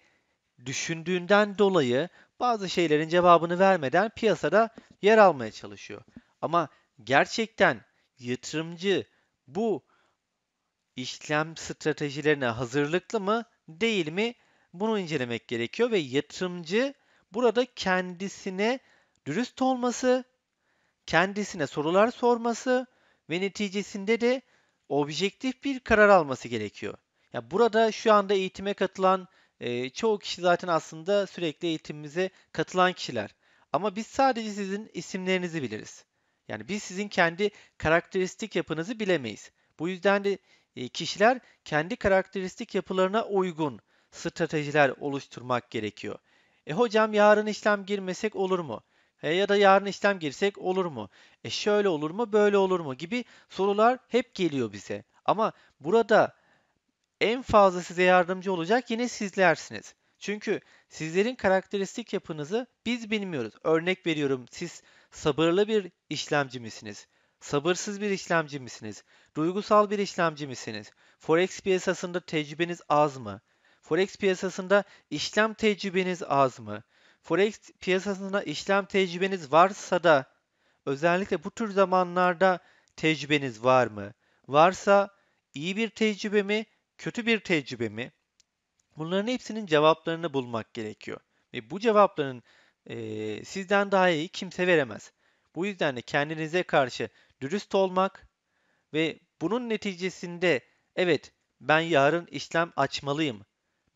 düşündüğünden dolayı bazı şeylerin cevabını vermeden piyasada yer almaya çalışıyor. Ama gerçekten yatırımcı bu işlem stratejilerine hazırlıklı mı değil mi bunu incelemek gerekiyor ve yatırımcı burada kendisine dürüst olması kendisine sorular sorması ve neticesinde de objektif bir karar alması gerekiyor. Ya burada şu anda eğitime katılan e, çoğu kişi zaten aslında sürekli eğitimimize katılan kişiler. Ama biz sadece sizin isimlerinizi biliriz. Yani biz sizin kendi karakteristik yapınızı bilemeyiz. Bu yüzden de e, kişiler kendi karakteristik yapılarına uygun stratejiler oluşturmak gerekiyor. E hocam yarın işlem girmesek olur mu? E, ya da yarın işlem girsek olur mu? E şöyle olur mu, böyle olur mu gibi sorular hep geliyor bize. Ama burada en fazla size yardımcı olacak yine sizlersiniz. Çünkü sizlerin karakteristik yapınızı biz bilmiyoruz. Örnek veriyorum siz sabırlı bir işlemci misiniz? Sabırsız bir işlemci misiniz? Duygusal bir işlemci misiniz? Forex piyasasında tecrübeniz az mı? Forex piyasasında işlem tecrübeniz az mı? Forex piyasasında işlem tecrübeniz varsa da özellikle bu tür zamanlarda tecrübeniz var mı? Varsa iyi bir tecrübe mi, kötü bir tecrübe mi? Bunların hepsinin cevaplarını bulmak gerekiyor. Ve bu cevapların e, sizden daha iyi kimse veremez. Bu yüzden de kendinize karşı dürüst olmak ve bunun neticesinde evet ben yarın işlem açmalıyım,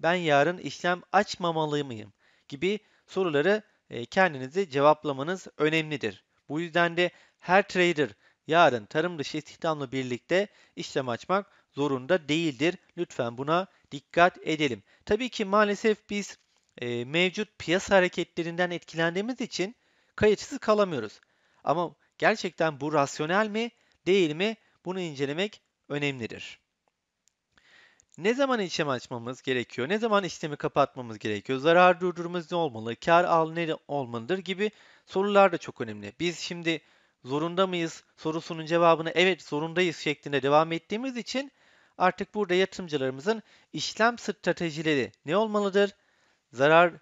ben yarın işlem açmamalı mıyım? gibi soruları kendinizi cevaplamanız önemlidir. Bu yüzden de her trader yarın tarım dışı istihdamla birlikte işlem açmak zorunda değildir. Lütfen buna dikkat edelim. Tabii ki maalesef biz mevcut piyasa hareketlerinden etkilendiğimiz için kayıtsız kalamıyoruz. Ama gerçekten bu rasyonel mi değil mi bunu incelemek önemlidir. Ne zaman işlem açmamız gerekiyor? Ne zaman işlemi kapatmamız gerekiyor? Zarar durdurumuz ne olmalı? Kar al ne olmalıdır gibi sorular da çok önemli. Biz şimdi zorunda mıyız sorusunun cevabını evet zorundayız şeklinde devam ettiğimiz için artık burada yatırımcılarımızın işlem stratejileri ne olmalıdır? Zarar,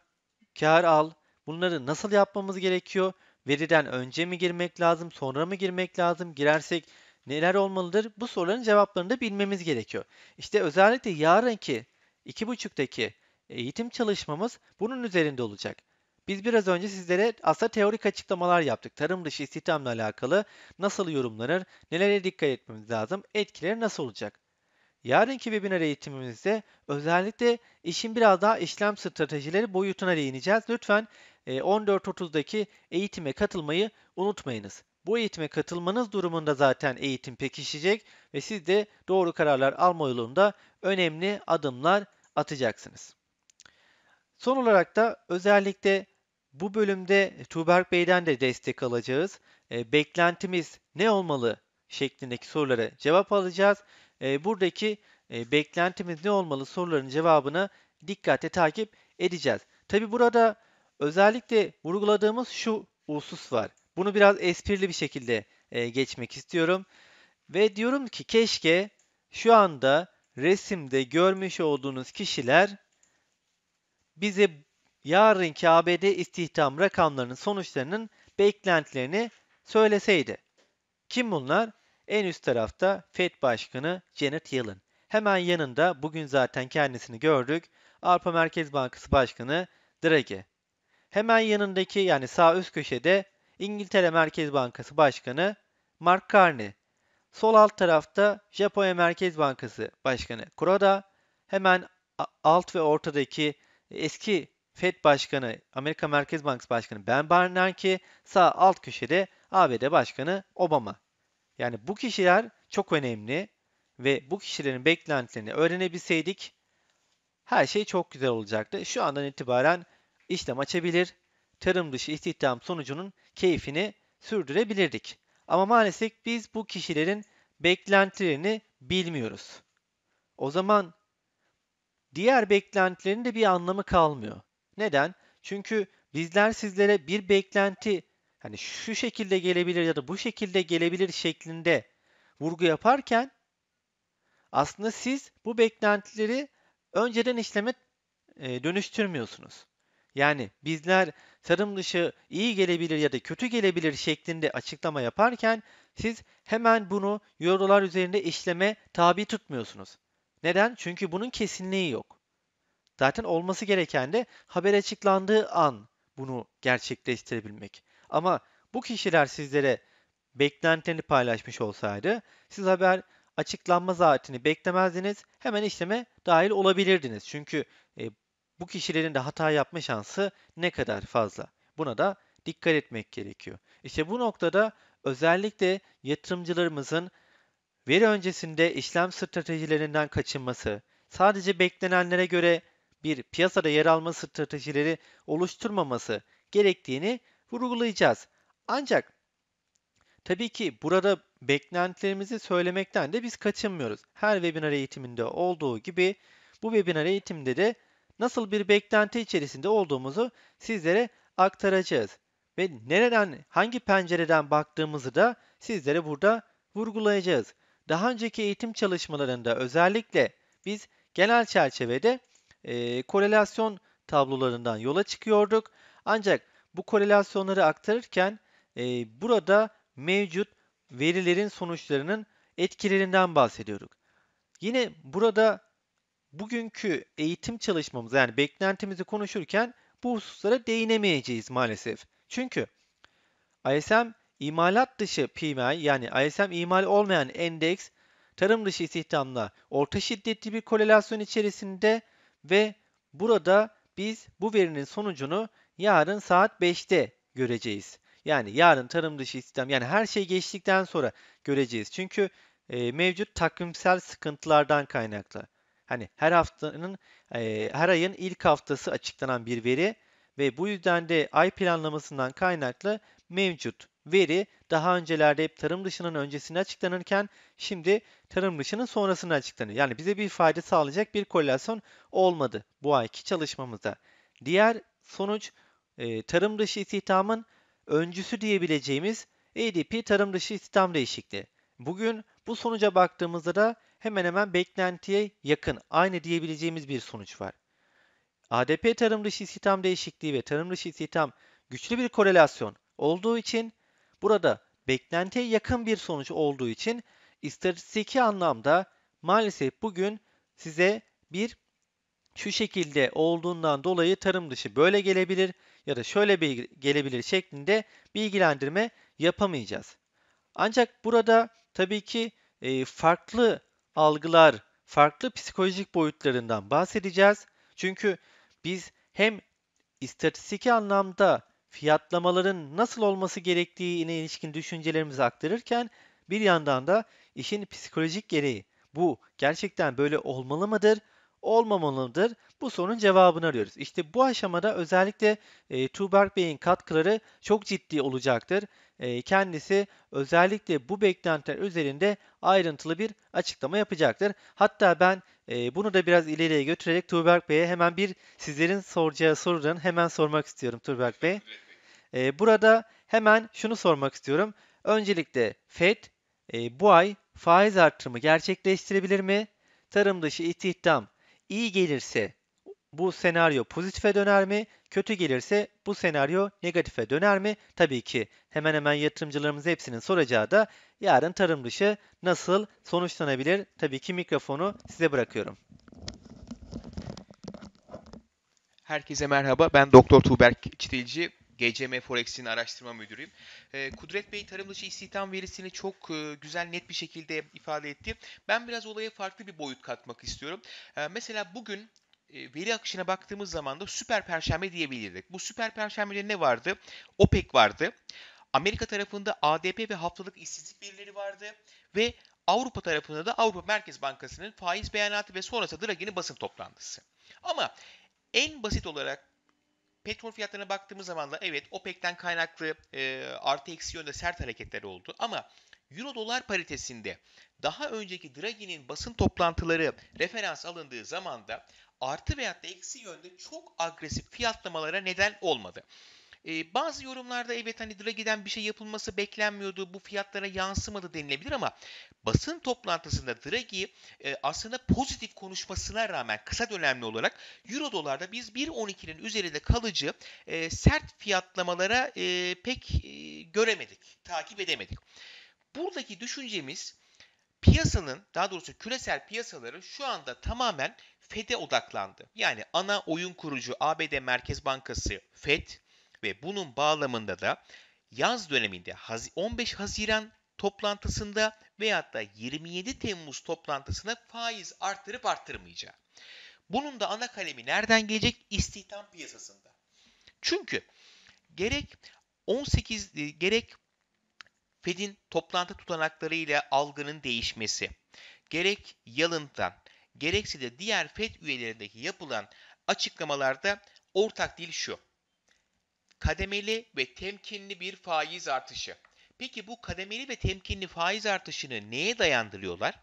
kar al, bunları nasıl yapmamız gerekiyor? Veriden önce mi girmek lazım, sonra mı girmek lazım? Girersek neler olmalıdır? Bu soruların cevaplarını da bilmemiz gerekiyor. İşte özellikle yarınki 2.5'taki eğitim çalışmamız bunun üzerinde olacak. Biz biraz önce sizlere aslında teorik açıklamalar yaptık. Tarım dışı istihdamla alakalı nasıl yorumlanır, nelere dikkat etmemiz lazım, etkileri nasıl olacak? Yarınki webinar eğitimimizde özellikle işin biraz daha işlem stratejileri boyutuna değineceğiz. Lütfen 14.30'daki e, eğitime katılmayı unutmayınız. Bu eğitime katılmanız durumunda zaten eğitim pekişecek ve siz de doğru kararlar alma yolunda önemli adımlar atacaksınız. Son olarak da özellikle bu bölümde Tuğberk Bey'den de destek alacağız. E, beklentimiz ne olmalı şeklindeki sorulara cevap alacağız. E, buradaki e, beklentimiz ne olmalı soruların cevabını dikkatle takip edeceğiz. Tabi burada özellikle vurguladığımız şu husus var. Bunu biraz esprili bir şekilde e, geçmek istiyorum. Ve diyorum ki keşke şu anda resimde görmüş olduğunuz kişiler bize yarınki ABD istihdam rakamlarının sonuçlarının beklentilerini söyleseydi. Kim bunlar? En üst tarafta FED Başkanı Janet Yellen. Hemen yanında bugün zaten kendisini gördük. Avrupa Merkez Bankası Başkanı Draghi. Hemen yanındaki yani sağ üst köşede İngiltere Merkez Bankası Başkanı Mark Carney. Sol alt tarafta Japonya Merkez Bankası Başkanı Kuroda. Hemen alt ve ortadaki eski Fed Başkanı, Amerika Merkez Bankası Başkanı Ben Bernanke, sağ alt köşede ABD Başkanı Obama. Yani bu kişiler çok önemli ve bu kişilerin beklentilerini öğrenebilseydik her şey çok güzel olacaktı. Şu andan itibaren işlem açabilir tarım dışı istihdam sonucunun keyfini sürdürebilirdik. Ama maalesef biz bu kişilerin beklentilerini bilmiyoruz. O zaman diğer beklentilerin de bir anlamı kalmıyor. Neden? Çünkü bizler sizlere bir beklenti hani şu şekilde gelebilir ya da bu şekilde gelebilir şeklinde vurgu yaparken aslında siz bu beklentileri önceden işleme e, dönüştürmüyorsunuz. Yani bizler tarım dışı iyi gelebilir ya da kötü gelebilir şeklinde açıklama yaparken siz hemen bunu eurolar üzerinde işleme tabi tutmuyorsunuz. Neden? Çünkü bunun kesinliği yok. Zaten olması gereken de haber açıklandığı an bunu gerçekleştirebilmek. Ama bu kişiler sizlere beklentilerini paylaşmış olsaydı siz haber açıklanma saatini beklemezdiniz. Hemen işleme dahil olabilirdiniz. Çünkü e, bu kişilerin de hata yapma şansı ne kadar fazla. Buna da dikkat etmek gerekiyor. İşte bu noktada özellikle yatırımcılarımızın veri öncesinde işlem stratejilerinden kaçınması, sadece beklenenlere göre bir piyasada yer alma stratejileri oluşturmaması gerektiğini vurgulayacağız. Ancak tabii ki burada beklentilerimizi söylemekten de biz kaçınmıyoruz. Her webinar eğitiminde olduğu gibi bu webinar eğitimde de nasıl bir beklenti içerisinde olduğumuzu sizlere aktaracağız. Ve nereden, hangi pencereden baktığımızı da sizlere burada vurgulayacağız. Daha önceki eğitim çalışmalarında özellikle biz genel çerçevede e, korelasyon tablolarından yola çıkıyorduk. Ancak bu korelasyonları aktarırken e, burada mevcut verilerin sonuçlarının etkilerinden bahsediyorduk. Yine burada bugünkü eğitim çalışmamız yani beklentimizi konuşurken bu hususlara değinemeyeceğiz maalesef. Çünkü ISM imalat dışı PMI yani ISM imal olmayan endeks tarım dışı istihdamla orta şiddetli bir korelasyon içerisinde ve burada biz bu verinin sonucunu yarın saat 5'te göreceğiz. Yani yarın tarım dışı istihdam yani her şey geçtikten sonra göreceğiz. Çünkü e, mevcut takvimsel sıkıntılardan kaynaklı. Hani her haftanın e, her ayın ilk haftası açıklanan bir veri ve bu yüzden de ay planlamasından kaynaklı mevcut veri daha öncelerde hep tarım dışının öncesini açıklanırken şimdi tarım dışının sonrasını açıklanıyor. Yani bize bir fayda sağlayacak bir korelasyon olmadı bu ayki çalışmamızda. Diğer sonuç e, tarım dışı istihdamın öncüsü diyebileceğimiz ADP tarım dışı istihdam değişikliği. Bugün bu sonuca baktığımızda da hemen hemen beklentiye yakın, aynı diyebileceğimiz bir sonuç var. ADP tarım dışı istihdam değişikliği ve tarım dışı istihdam güçlü bir korelasyon olduğu için burada beklentiye yakın bir sonuç olduğu için istatistiki anlamda maalesef bugün size bir şu şekilde olduğundan dolayı tarım dışı böyle gelebilir ya da şöyle gelebilir şeklinde bilgilendirme yapamayacağız. Ancak burada tabii ki e, farklı algılar, farklı psikolojik boyutlarından bahsedeceğiz. Çünkü biz hem istatistik anlamda fiyatlamaların nasıl olması gerektiğine ilişkin düşüncelerimizi aktarırken bir yandan da işin psikolojik gereği bu gerçekten böyle olmalı mıdır? olmamalıdır? Bu sorunun cevabını arıyoruz. İşte bu aşamada özellikle e, Tuberk Bey'in katkıları çok ciddi olacaktır. Ee, kendisi özellikle bu beklentiler üzerinde ayrıntılı bir açıklama yapacaktır. Hatta ben e, bunu da biraz ileriye götürerek Tuğberk Bey'e hemen bir sizlerin soracağı sorudan hemen sormak istiyorum Tuğberk Bey. Ee, burada hemen şunu sormak istiyorum. Öncelikle FED e, bu ay faiz artırımı gerçekleştirebilir mi? Tarım dışı istihdam iyi gelirse bu senaryo pozitife döner mi kötü gelirse bu senaryo negatife döner mi? Tabii ki hemen hemen yatırımcılarımız hepsinin soracağı da yarın tarım dışı nasıl sonuçlanabilir? Tabii ki mikrofonu size bırakıyorum. Herkese merhaba. Ben Doktor Tuğberk Çitilci. GCM Forex'in araştırma müdürüyüm. Ee, Kudret Bey tarım dışı istihdam verisini çok e, güzel net bir şekilde ifade etti. Ben biraz olaya farklı bir boyut katmak istiyorum. Ee, mesela bugün e, veri akışına baktığımız zaman da süper perşembe diyebilirdik. Bu süper perşembede ne vardı? OPEC vardı. Amerika tarafında ADP ve haftalık işsizlik verileri vardı ve Avrupa tarafında da Avrupa Merkez Bankası'nın faiz beyanatı ve sonrası Draghi'nin basın toplantısı. Ama en basit olarak petrol fiyatlarına baktığımız zaman da evet OPEC'ten kaynaklı e, artı eksi yönde sert hareketler oldu ama Euro dolar paritesinde daha önceki Draghi'nin basın toplantıları referans alındığı zaman da artı veyahut da eksi yönde çok agresif fiyatlamalara neden olmadı. Ee, bazı yorumlarda evet hani Draghi'den bir şey yapılması beklenmiyordu, bu fiyatlara yansımadı denilebilir ama basın toplantısında Draghi e, aslında pozitif konuşmasına rağmen kısa dönemli olarak Euro dolarda biz 1.12'nin üzerinde kalıcı e, sert fiyatlamalara e, pek e, göremedik, takip edemedik. Buradaki düşüncemiz piyasanın daha doğrusu küresel piyasaları şu anda tamamen FED'e odaklandı. Yani ana oyun kurucu ABD Merkez Bankası FED ve bunun bağlamında da yaz döneminde 15 Haziran toplantısında veyahut da 27 Temmuz toplantısında faiz arttırıp arttırmayacağı. Bunun da ana kalemi nereden gelecek? İstihdam piyasasında. Çünkü gerek 18 e, gerek Fed'in toplantı tutanaklarıyla algının değişmesi, gerek yalından gerekse de diğer FED üyelerindeki yapılan açıklamalarda ortak dil şu. Kademeli ve temkinli bir faiz artışı. Peki bu kademeli ve temkinli faiz artışını neye dayandırıyorlar?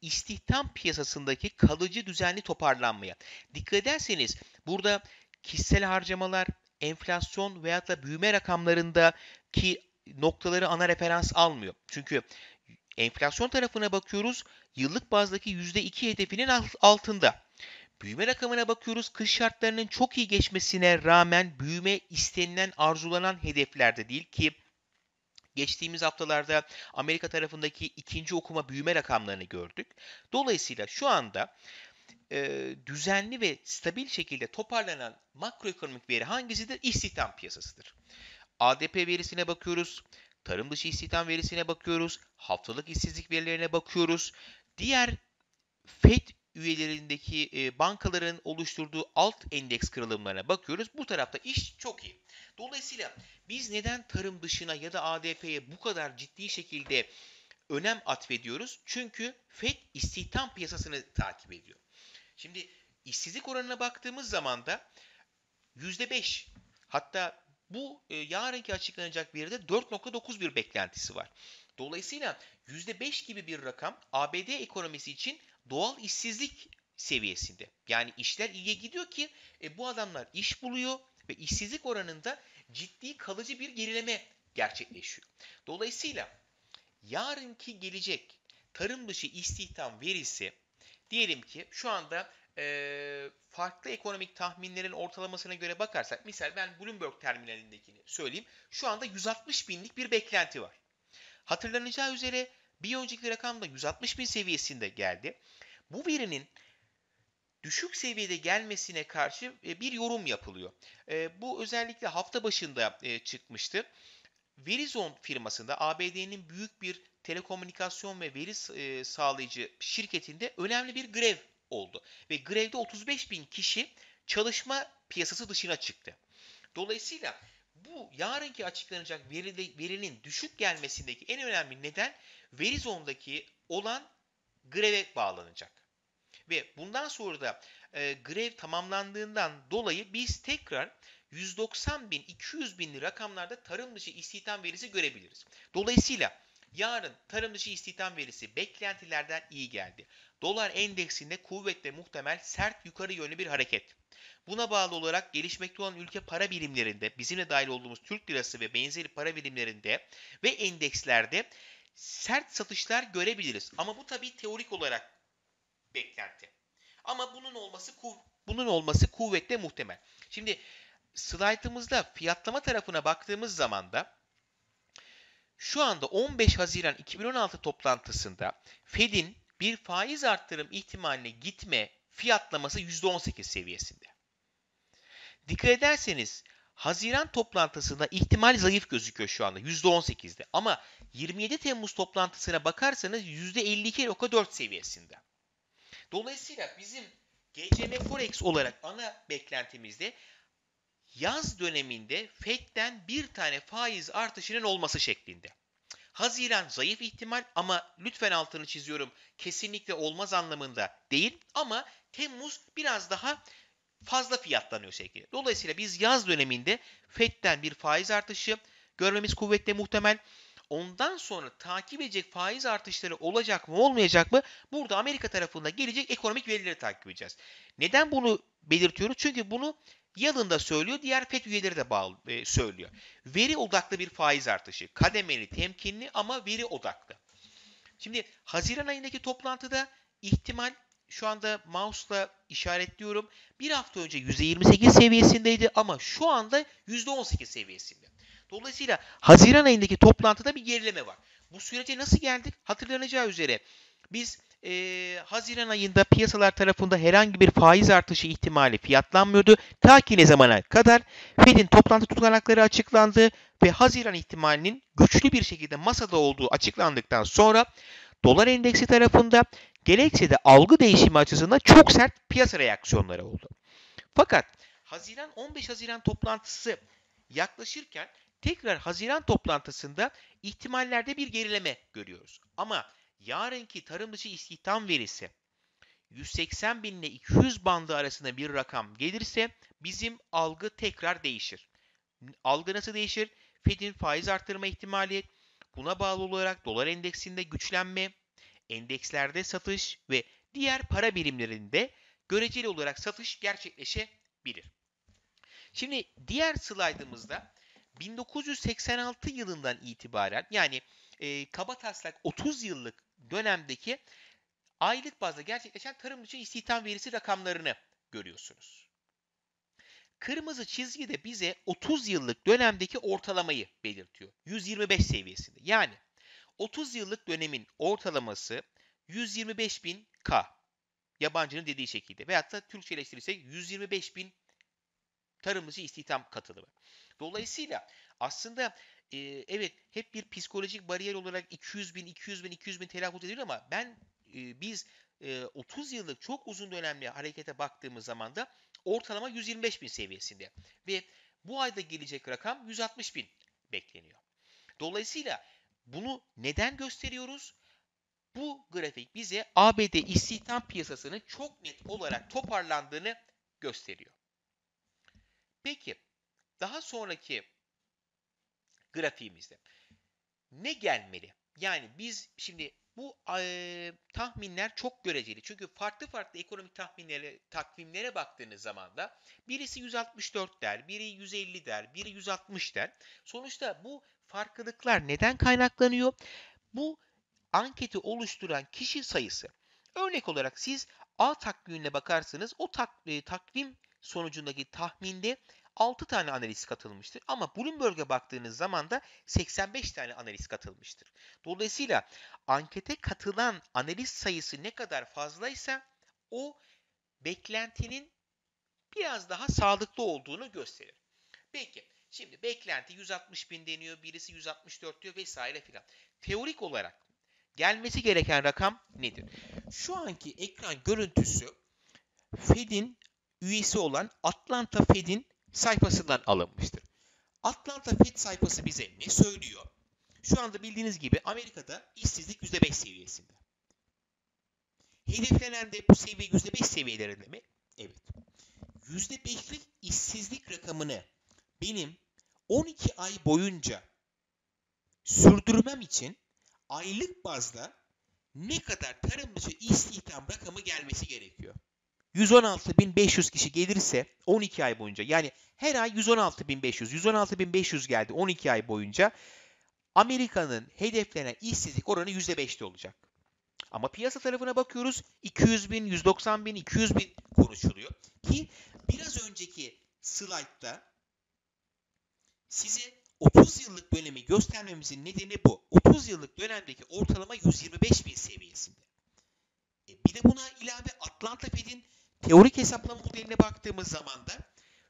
İstihdam piyasasındaki kalıcı düzenli toparlanmaya. Dikkat ederseniz burada kişisel harcamalar, enflasyon veyahut da büyüme rakamlarındaki noktaları ana referans almıyor. Çünkü Enflasyon tarafına bakıyoruz. Yıllık bazdaki %2 hedefinin altında. Büyüme rakamına bakıyoruz. Kış şartlarının çok iyi geçmesine rağmen büyüme istenilen, arzulanan hedeflerde değil ki Geçtiğimiz haftalarda Amerika tarafındaki ikinci okuma büyüme rakamlarını gördük. Dolayısıyla şu anda e, düzenli ve stabil şekilde toparlanan makroekonomik veri hangisidir? İstihdam piyasasıdır. ADP verisine bakıyoruz tarım dışı istihdam verisine bakıyoruz, haftalık işsizlik verilerine bakıyoruz. Diğer FED üyelerindeki e, bankaların oluşturduğu alt endeks kırılımlarına bakıyoruz. Bu tarafta iş çok iyi. Dolayısıyla biz neden tarım dışına ya da ADP'ye bu kadar ciddi şekilde önem atfediyoruz? Çünkü FED istihdam piyasasını takip ediyor. Şimdi işsizlik oranına baktığımız zaman da %5 hatta bu e, yarınki açıklanacak veride 4.91 beklentisi var. Dolayısıyla %5 gibi bir rakam ABD ekonomisi için doğal işsizlik seviyesinde. Yani işler iyiye gidiyor ki e, bu adamlar iş buluyor ve işsizlik oranında ciddi kalıcı bir gerileme gerçekleşiyor. Dolayısıyla yarınki gelecek tarım dışı istihdam verisi diyelim ki şu anda e, farklı ekonomik tahminlerin ortalamasına göre bakarsak, misal ben Bloomberg terminalindekini söyleyeyim. Şu anda 160 binlik bir beklenti var. Hatırlanacağı üzere bir önceki rakam da 160 bin seviyesinde geldi. Bu verinin düşük seviyede gelmesine karşı bir yorum yapılıyor. Bu özellikle hafta başında çıkmıştı. Verizon firmasında ABD'nin büyük bir telekomünikasyon ve veri sağlayıcı şirketinde önemli bir grev oldu. Ve grevde 35 bin kişi çalışma piyasası dışına çıktı. Dolayısıyla bu yarınki açıklanacak veride, verinin düşük gelmesindeki en önemli neden Verizon'daki olan greve bağlanacak. Ve bundan sonra da e, grev tamamlandığından dolayı biz tekrar 190 bin, 200 binli rakamlarda tarım dışı istihdam verisi görebiliriz. Dolayısıyla Yarın tarım dışı istihdam verisi beklentilerden iyi geldi. Dolar endeksinde kuvvetle muhtemel sert yukarı yönlü bir hareket. Buna bağlı olarak gelişmekte olan ülke para birimlerinde, bizim de dahil olduğumuz Türk lirası ve benzeri para birimlerinde ve endekslerde sert satışlar görebiliriz. Ama bu tabii teorik olarak beklenti. Ama bunun olması bunun olması kuvvetle muhtemel. Şimdi slaytımızda fiyatlama tarafına baktığımız zaman da şu anda 15 Haziran 2016 toplantısında Fed'in bir faiz arttırım ihtimaline gitme fiyatlaması %18 seviyesinde. Dikkat ederseniz Haziran toplantısında ihtimal zayıf gözüküyor şu anda %18'de ama 27 Temmuz toplantısına bakarsanız %52.4 seviyesinde. Dolayısıyla bizim GCM Forex olarak ana beklentimizde yaz döneminde FED'den bir tane faiz artışının olması şeklinde. Haziran zayıf ihtimal ama lütfen altını çiziyorum kesinlikle olmaz anlamında değil ama Temmuz biraz daha fazla fiyatlanıyor şekilde. Dolayısıyla biz yaz döneminde FED'den bir faiz artışı görmemiz kuvvetle muhtemel. Ondan sonra takip edecek faiz artışları olacak mı olmayacak mı? Burada Amerika tarafında gelecek ekonomik verileri takip edeceğiz. Neden bunu belirtiyoruz? Çünkü bunu Yalın da söylüyor, diğer FED üyeleri de bağlı, e, söylüyor. Veri odaklı bir faiz artışı. Kademeli, temkinli ama veri odaklı. Şimdi Haziran ayındaki toplantıda ihtimal şu anda mouse'la işaretliyorum. Bir hafta önce %28 seviyesindeydi ama şu anda %18 seviyesinde. Dolayısıyla Haziran ayındaki toplantıda bir gerileme var. Bu sürece nasıl geldik? Hatırlanacağı üzere biz e, Haziran ayında piyasalar tarafında herhangi bir faiz artışı ihtimali fiyatlanmıyordu. Ta ki ne zamana kadar Fed'in toplantı tutanakları açıklandı ve Haziran ihtimalinin güçlü bir şekilde masada olduğu açıklandıktan sonra dolar endeksi tarafında gerekse de algı değişimi açısından çok sert piyasa reaksiyonları oldu. Fakat Haziran 15 Haziran toplantısı yaklaşırken tekrar Haziran toplantısında ihtimallerde bir gerileme görüyoruz. Ama yarınki tarım dışı istihdam verisi 180 bin ile 200 bandı arasında bir rakam gelirse bizim algı tekrar değişir. Algı nasıl değişir? Fed'in faiz artırma ihtimali, buna bağlı olarak dolar endeksinde güçlenme, endekslerde satış ve diğer para birimlerinde göreceli olarak satış gerçekleşebilir. Şimdi diğer slaydımızda 1986 yılından itibaren yani e, kaba taslak 30 yıllık dönemdeki aylık bazda gerçekleşen tarım dışı istihdam verisi rakamlarını görüyorsunuz. Kırmızı çizgi de bize 30 yıllık dönemdeki ortalamayı belirtiyor. 125 seviyesinde. Yani 30 yıllık dönemin ortalaması 125 bin K. Yabancının dediği şekilde. Veyahut da Türkçeleştirirsek 125.000 tarım dışı istihdam katılımı. Dolayısıyla aslında e, evet hep bir psikolojik bariyer olarak 200 bin, 200 bin, 200 bin telaffuz ediliyor ama ben e, biz e, 30 yıllık çok uzun dönemli harekete baktığımız zaman da ortalama 125 bin seviyesinde ve bu ayda gelecek rakam 160 bin bekleniyor. Dolayısıyla bunu neden gösteriyoruz? Bu grafik bize ABD istihdam piyasasının çok net olarak toparlandığını gösteriyor. Peki daha sonraki grafiğimizde. Ne gelmeli? Yani biz şimdi bu e, tahminler çok göreceli. Çünkü farklı farklı ekonomik tahminlere, takvimlere baktığınız zaman da birisi 164 der, biri 150 der, biri 160 der. Sonuçta bu farklılıklar neden kaynaklanıyor? Bu anketi oluşturan kişi sayısı. Örnek olarak siz A takvimine bakarsınız o tak, e, takvim sonucundaki tahminde 6 tane analiz katılmıştır. Ama Bloomberg'e baktığınız zaman da 85 tane analiz katılmıştır. Dolayısıyla ankete katılan analiz sayısı ne kadar fazlaysa o beklentinin biraz daha sağlıklı olduğunu gösterir. Peki şimdi beklenti 160 bin deniyor, birisi 164 diyor vesaire filan. Teorik olarak gelmesi gereken rakam nedir? Şu anki ekran görüntüsü Fed'in üyesi olan Atlanta Fed'in sayfasından alınmıştır. Atlanta Fed sayfası bize ne söylüyor? Şu anda bildiğiniz gibi Amerika'da işsizlik %5 seviyesinde. Hedeflenen de bu seviye %5 seviyelerinde mi? Evet. %5'lik işsizlik rakamını benim 12 ay boyunca sürdürmem için aylık bazda ne kadar tarım dışı istihdam rakamı gelmesi gerekiyor? 116.500 kişi gelirse 12 ay boyunca yani her ay 116.500, 116.500 geldi 12 ay boyunca Amerika'nın hedeflenen işsizlik oranı %5'te olacak. Ama piyasa tarafına bakıyoruz 200 bin, 190 bin, 200 bin konuşuluyor. Ki biraz önceki slaytta size 30 yıllık dönemi göstermemizin nedeni bu. 30 yıllık dönemdeki ortalama 125 bin seviyesinde. E bir de buna ilave Atlanta Fed'in teorik hesaplama modeline baktığımız zaman da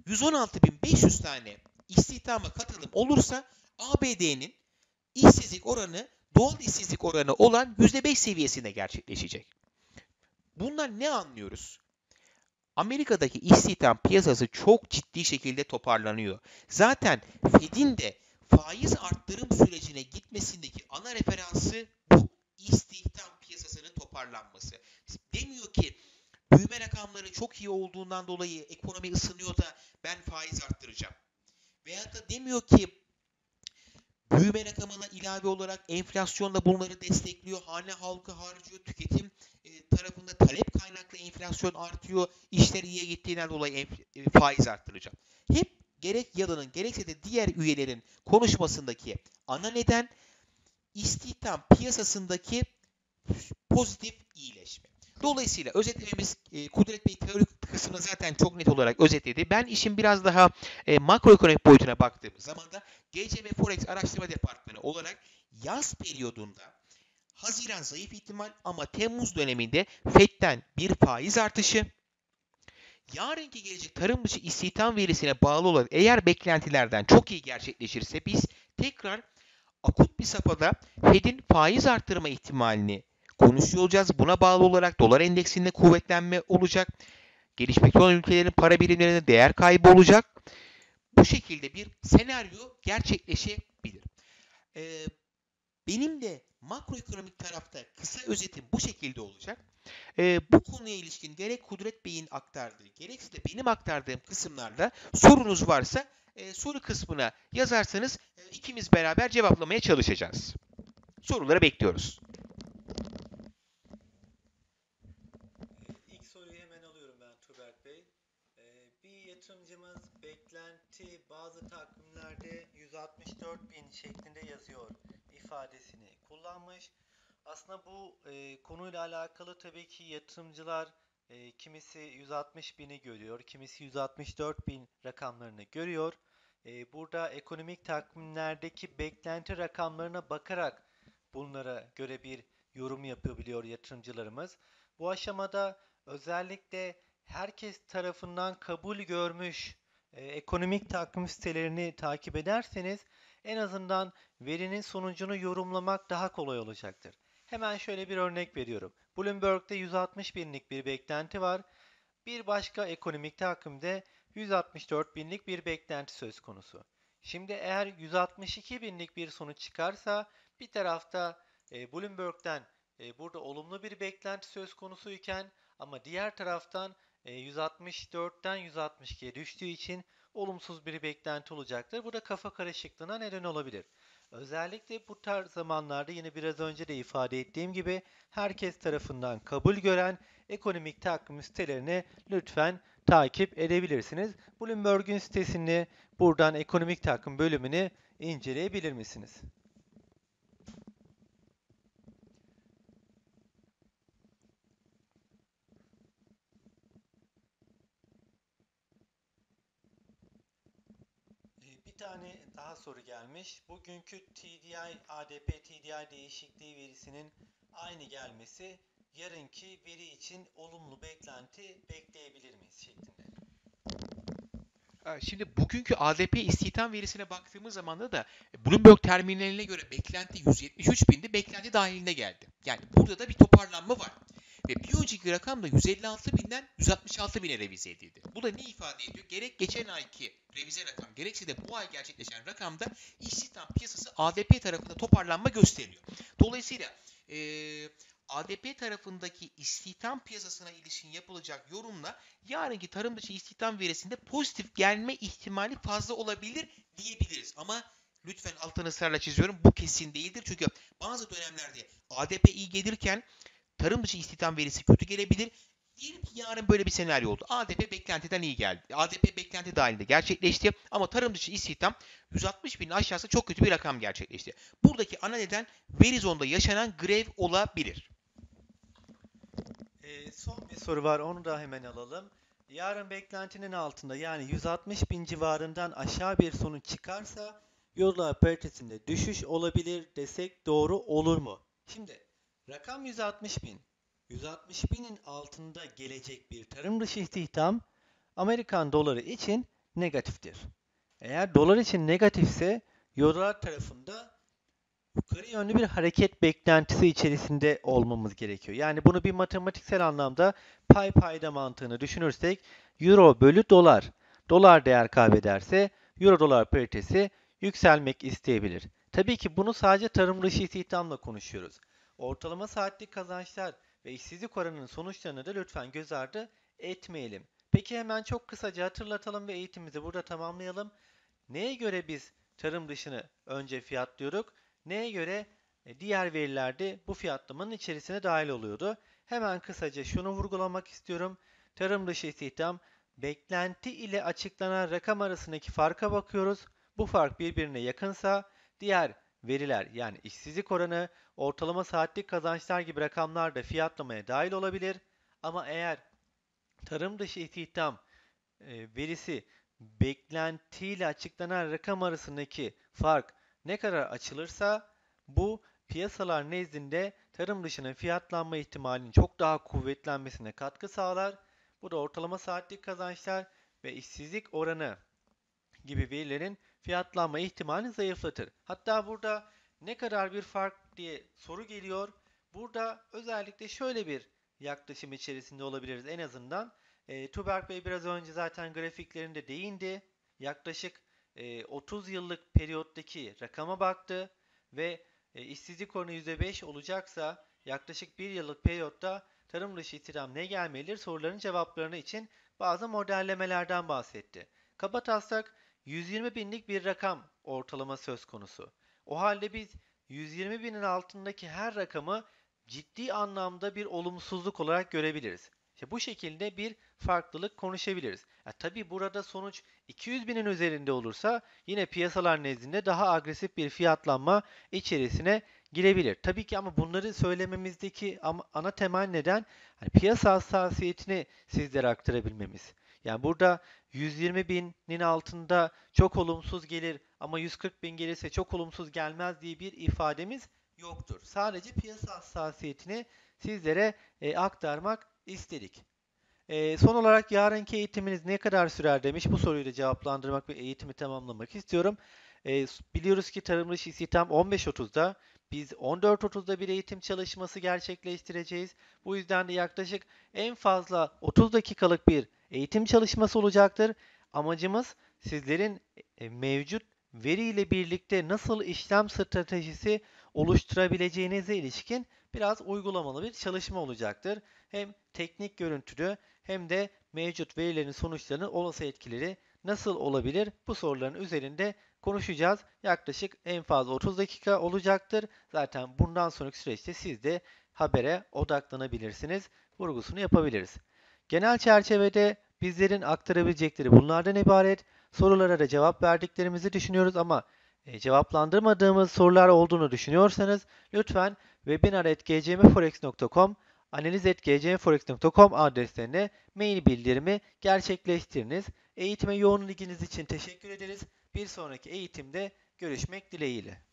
116.500 tane istihdama katılım olursa ABD'nin işsizlik oranı doğal işsizlik oranı olan %5 seviyesinde gerçekleşecek. Bundan ne anlıyoruz? Amerika'daki istihdam piyasası çok ciddi şekilde toparlanıyor. Zaten Fed'in de faiz arttırım sürecine gitmesindeki ana referansı bu istihdam piyasasının toparlanması. Demiyor ki büyüme rakamları çok iyi olduğundan dolayı ekonomi ısınıyor da ben faiz arttıracağım. veya da demiyor ki büyüme rakamına ilave olarak enflasyon da bunları destekliyor. Hane halkı harcıyor, tüketim e, tarafında talep kaynaklı enflasyon artıyor. İşler iyiye gittiğinden dolayı e, faiz arttıracağım. Hep gerek yalanın gerekse de diğer üyelerin konuşmasındaki ana neden istihdam piyasasındaki pozitif iyileşme. Dolayısıyla özetlememiz e, Kudret Bey teorik kısmını zaten çok net olarak özetledi. Ben işin biraz daha e, makroekonomik boyutuna baktığımız zaman da GCB Forex Araştırma Departmanı olarak yaz periyodunda Haziran zayıf ihtimal ama Temmuz döneminde FED'den bir faiz artışı, yarınki gelecek tarım dışı istihdam verisine bağlı olarak eğer beklentilerden çok iyi gerçekleşirse biz tekrar akut bir safhada Fed'in faiz arttırma ihtimalini konuşuyor olacağız. Buna bağlı olarak dolar endeksinde kuvvetlenme olacak. Gelişmekte olan ülkelerin para birimlerinde değer kaybı olacak. Bu şekilde bir senaryo gerçekleşebilir. Ee, benim de makroekonomik tarafta kısa özetim bu şekilde olacak. E, bu konuya ilişkin gerek Kudret Bey'in aktardığı gerekse de benim aktardığım kısımlarda sorunuz varsa e, soru kısmına yazarsanız e, ikimiz beraber cevaplamaya çalışacağız. Soruları bekliyoruz. kişi şey, bazı takvimlerde 164 bin şeklinde yazıyor ifadesini kullanmış. Aslında bu e, konuyla alakalı tabii ki yatırımcılar e, kimisi 160 bini görüyor, kimisi 164 bin rakamlarını görüyor. E, burada ekonomik takvimlerdeki beklenti rakamlarına bakarak bunlara göre bir yorum yapabiliyor yatırımcılarımız. Bu aşamada özellikle herkes tarafından kabul görmüş ee, ekonomik takvim sitelerini takip ederseniz en azından verinin sonucunu yorumlamak daha kolay olacaktır. Hemen şöyle bir örnek veriyorum. Bloomberg'de 160 binlik bir beklenti var. Bir başka ekonomik takvimde 164 binlik bir beklenti söz konusu. Şimdi eğer 162 binlik bir sonuç çıkarsa bir tarafta e, Bloomberg'den e, burada olumlu bir beklenti söz konusu iken ama diğer taraftan 164'ten e, 162'ye düştüğü için olumsuz bir beklenti olacaktır. Bu da kafa karışıklığına neden olabilir. Özellikle bu tarz zamanlarda yine biraz önce de ifade ettiğim gibi herkes tarafından kabul gören ekonomik takvim sitelerini lütfen takip edebilirsiniz. Bloomberg'un sitesini buradan ekonomik takvim bölümünü inceleyebilir misiniz? soru gelmiş. Bugünkü TDI, ADP TDI değişikliği verisinin aynı gelmesi yarınki veri için olumlu beklenti bekleyebilir miyiz şeklinde. Ee, şimdi bugünkü ADP istihdam verisine baktığımız zaman da, Bloomberg terminlerine göre beklenti 173 bindi, beklenti dahilinde geldi. Yani burada da bir toparlanma var. Ve bir önceki rakam da 156 binden 166 bine revize edildi. Bu da ne ifade ediyor? Gerek geçen ayki revize rakam gerekse de bu ay gerçekleşen rakamda istihdam piyasası ADP tarafında toparlanma gösteriyor. Dolayısıyla e, ADP tarafındaki istihdam piyasasına ilişkin yapılacak yorumla yarınki tarım dışı istihdam verisinde pozitif gelme ihtimali fazla olabilir diyebiliriz. Ama lütfen altını ısrarla çiziyorum bu kesin değildir. Çünkü bazı dönemlerde ADP iyi gelirken tarım dışı istihdam verisi kötü gelebilir. Diyelim ki yarın böyle bir senaryo oldu. ADP beklentiden iyi geldi. ADP beklenti dahilinde gerçekleşti ama tarım dışı istihdam 160 binin aşağısı çok kötü bir rakam gerçekleşti. Buradaki ana neden Verizon'da yaşanan grev olabilir. E, son bir soru var onu da hemen alalım. Yarın beklentinin altında yani 160 bin civarından aşağı bir sonuç çıkarsa yollar paritesinde düşüş olabilir desek doğru olur mu? Şimdi Rakam 160 bin. 160 binin altında gelecek bir tarım dışı istihdam Amerikan doları için negatiftir. Eğer dolar için negatifse Eurolar tarafında yukarı yönlü bir hareket beklentisi içerisinde olmamız gerekiyor. Yani bunu bir matematiksel anlamda pay payda mantığını düşünürsek euro bölü dolar, dolar değer kaybederse euro dolar paritesi yükselmek isteyebilir. Tabii ki bunu sadece tarım dışı istihdamla konuşuyoruz. Ortalama saatlik kazançlar ve işsizlik oranının sonuçlarını da lütfen göz ardı etmeyelim. Peki hemen çok kısaca hatırlatalım ve eğitimimizi burada tamamlayalım. Neye göre biz tarım dışını önce fiyatlıyorduk? Neye göre e, diğer verilerde bu fiyatlamanın içerisine dahil oluyordu? Hemen kısaca şunu vurgulamak istiyorum. Tarım dışı istihdam beklenti ile açıklanan rakam arasındaki farka bakıyoruz. Bu fark birbirine yakınsa diğer veriler yani işsizlik oranı, ortalama saatlik kazançlar gibi rakamlar da fiyatlamaya dahil olabilir. Ama eğer tarım dışı istihdam e, verisi beklentiyle açıklanan rakam arasındaki fark ne kadar açılırsa bu piyasalar nezdinde tarım dışının fiyatlanma ihtimalinin çok daha kuvvetlenmesine katkı sağlar. Bu da ortalama saatlik kazançlar ve işsizlik oranı gibi verilerin fiyatlanma ihtimalini zayıflatır. Hatta burada ne kadar bir fark diye soru geliyor. Burada özellikle şöyle bir yaklaşım içerisinde olabiliriz en azından. E, Tuberk Bey biraz önce zaten grafiklerinde değindi. Yaklaşık e, 30 yıllık periyottaki rakama baktı ve e, işsizlik oranı %5 olacaksa yaklaşık 1 yıllık periyotta tarım dışı istihdam ne gelmelidir soruların cevaplarını için bazı modellemelerden bahsetti. Kaba taslak 120 binlik bir rakam ortalama söz konusu. O halde biz 120 binin altındaki her rakamı ciddi anlamda bir olumsuzluk olarak görebiliriz. İşte bu şekilde bir farklılık konuşabiliriz. Ya e, tabii burada sonuç 200 binin üzerinde olursa yine piyasalar nezdinde daha agresif bir fiyatlanma içerisine girebilir. Tabii ki ama bunları söylememizdeki ana temel neden hani piyasa hassasiyetini sizlere aktarabilmemiz. Yani burada 120 binin altında çok olumsuz gelir ama 140 bin gelirse çok olumsuz gelmez diye bir ifademiz yoktur. Sadece piyasa hassasiyetini sizlere e, aktarmak istedik. E, son olarak yarınki eğitiminiz ne kadar sürer demiş. Bu soruyu da cevaplandırmak ve eğitimi tamamlamak istiyorum. E, biliyoruz ki tarım dışı istihdam 15.30'da. Biz 14.30'da bir eğitim çalışması gerçekleştireceğiz. Bu yüzden de yaklaşık en fazla 30 dakikalık bir eğitim çalışması olacaktır. Amacımız sizlerin e, mevcut veriyle birlikte nasıl işlem stratejisi oluşturabileceğinize ilişkin biraz uygulamalı bir çalışma olacaktır. Hem teknik görüntülü hem de mevcut verilerin sonuçlarının olası etkileri nasıl olabilir bu soruların üzerinde konuşacağız. Yaklaşık en fazla 30 dakika olacaktır. Zaten bundan sonraki süreçte siz de habere odaklanabilirsiniz. Vurgusunu yapabiliriz. Genel çerçevede bizlerin aktarabilecekleri bunlardan ibaret. Sorulara da cevap verdiklerimizi düşünüyoruz ama e, cevaplandırmadığımız sorular olduğunu düşünüyorsanız lütfen webinar.gcmforex.com analiz.gcmforex.com adreslerine mail bildirimi gerçekleştiriniz. Eğitime yoğun ilginiz için teşekkür ederiz. Bir sonraki eğitimde görüşmek dileğiyle.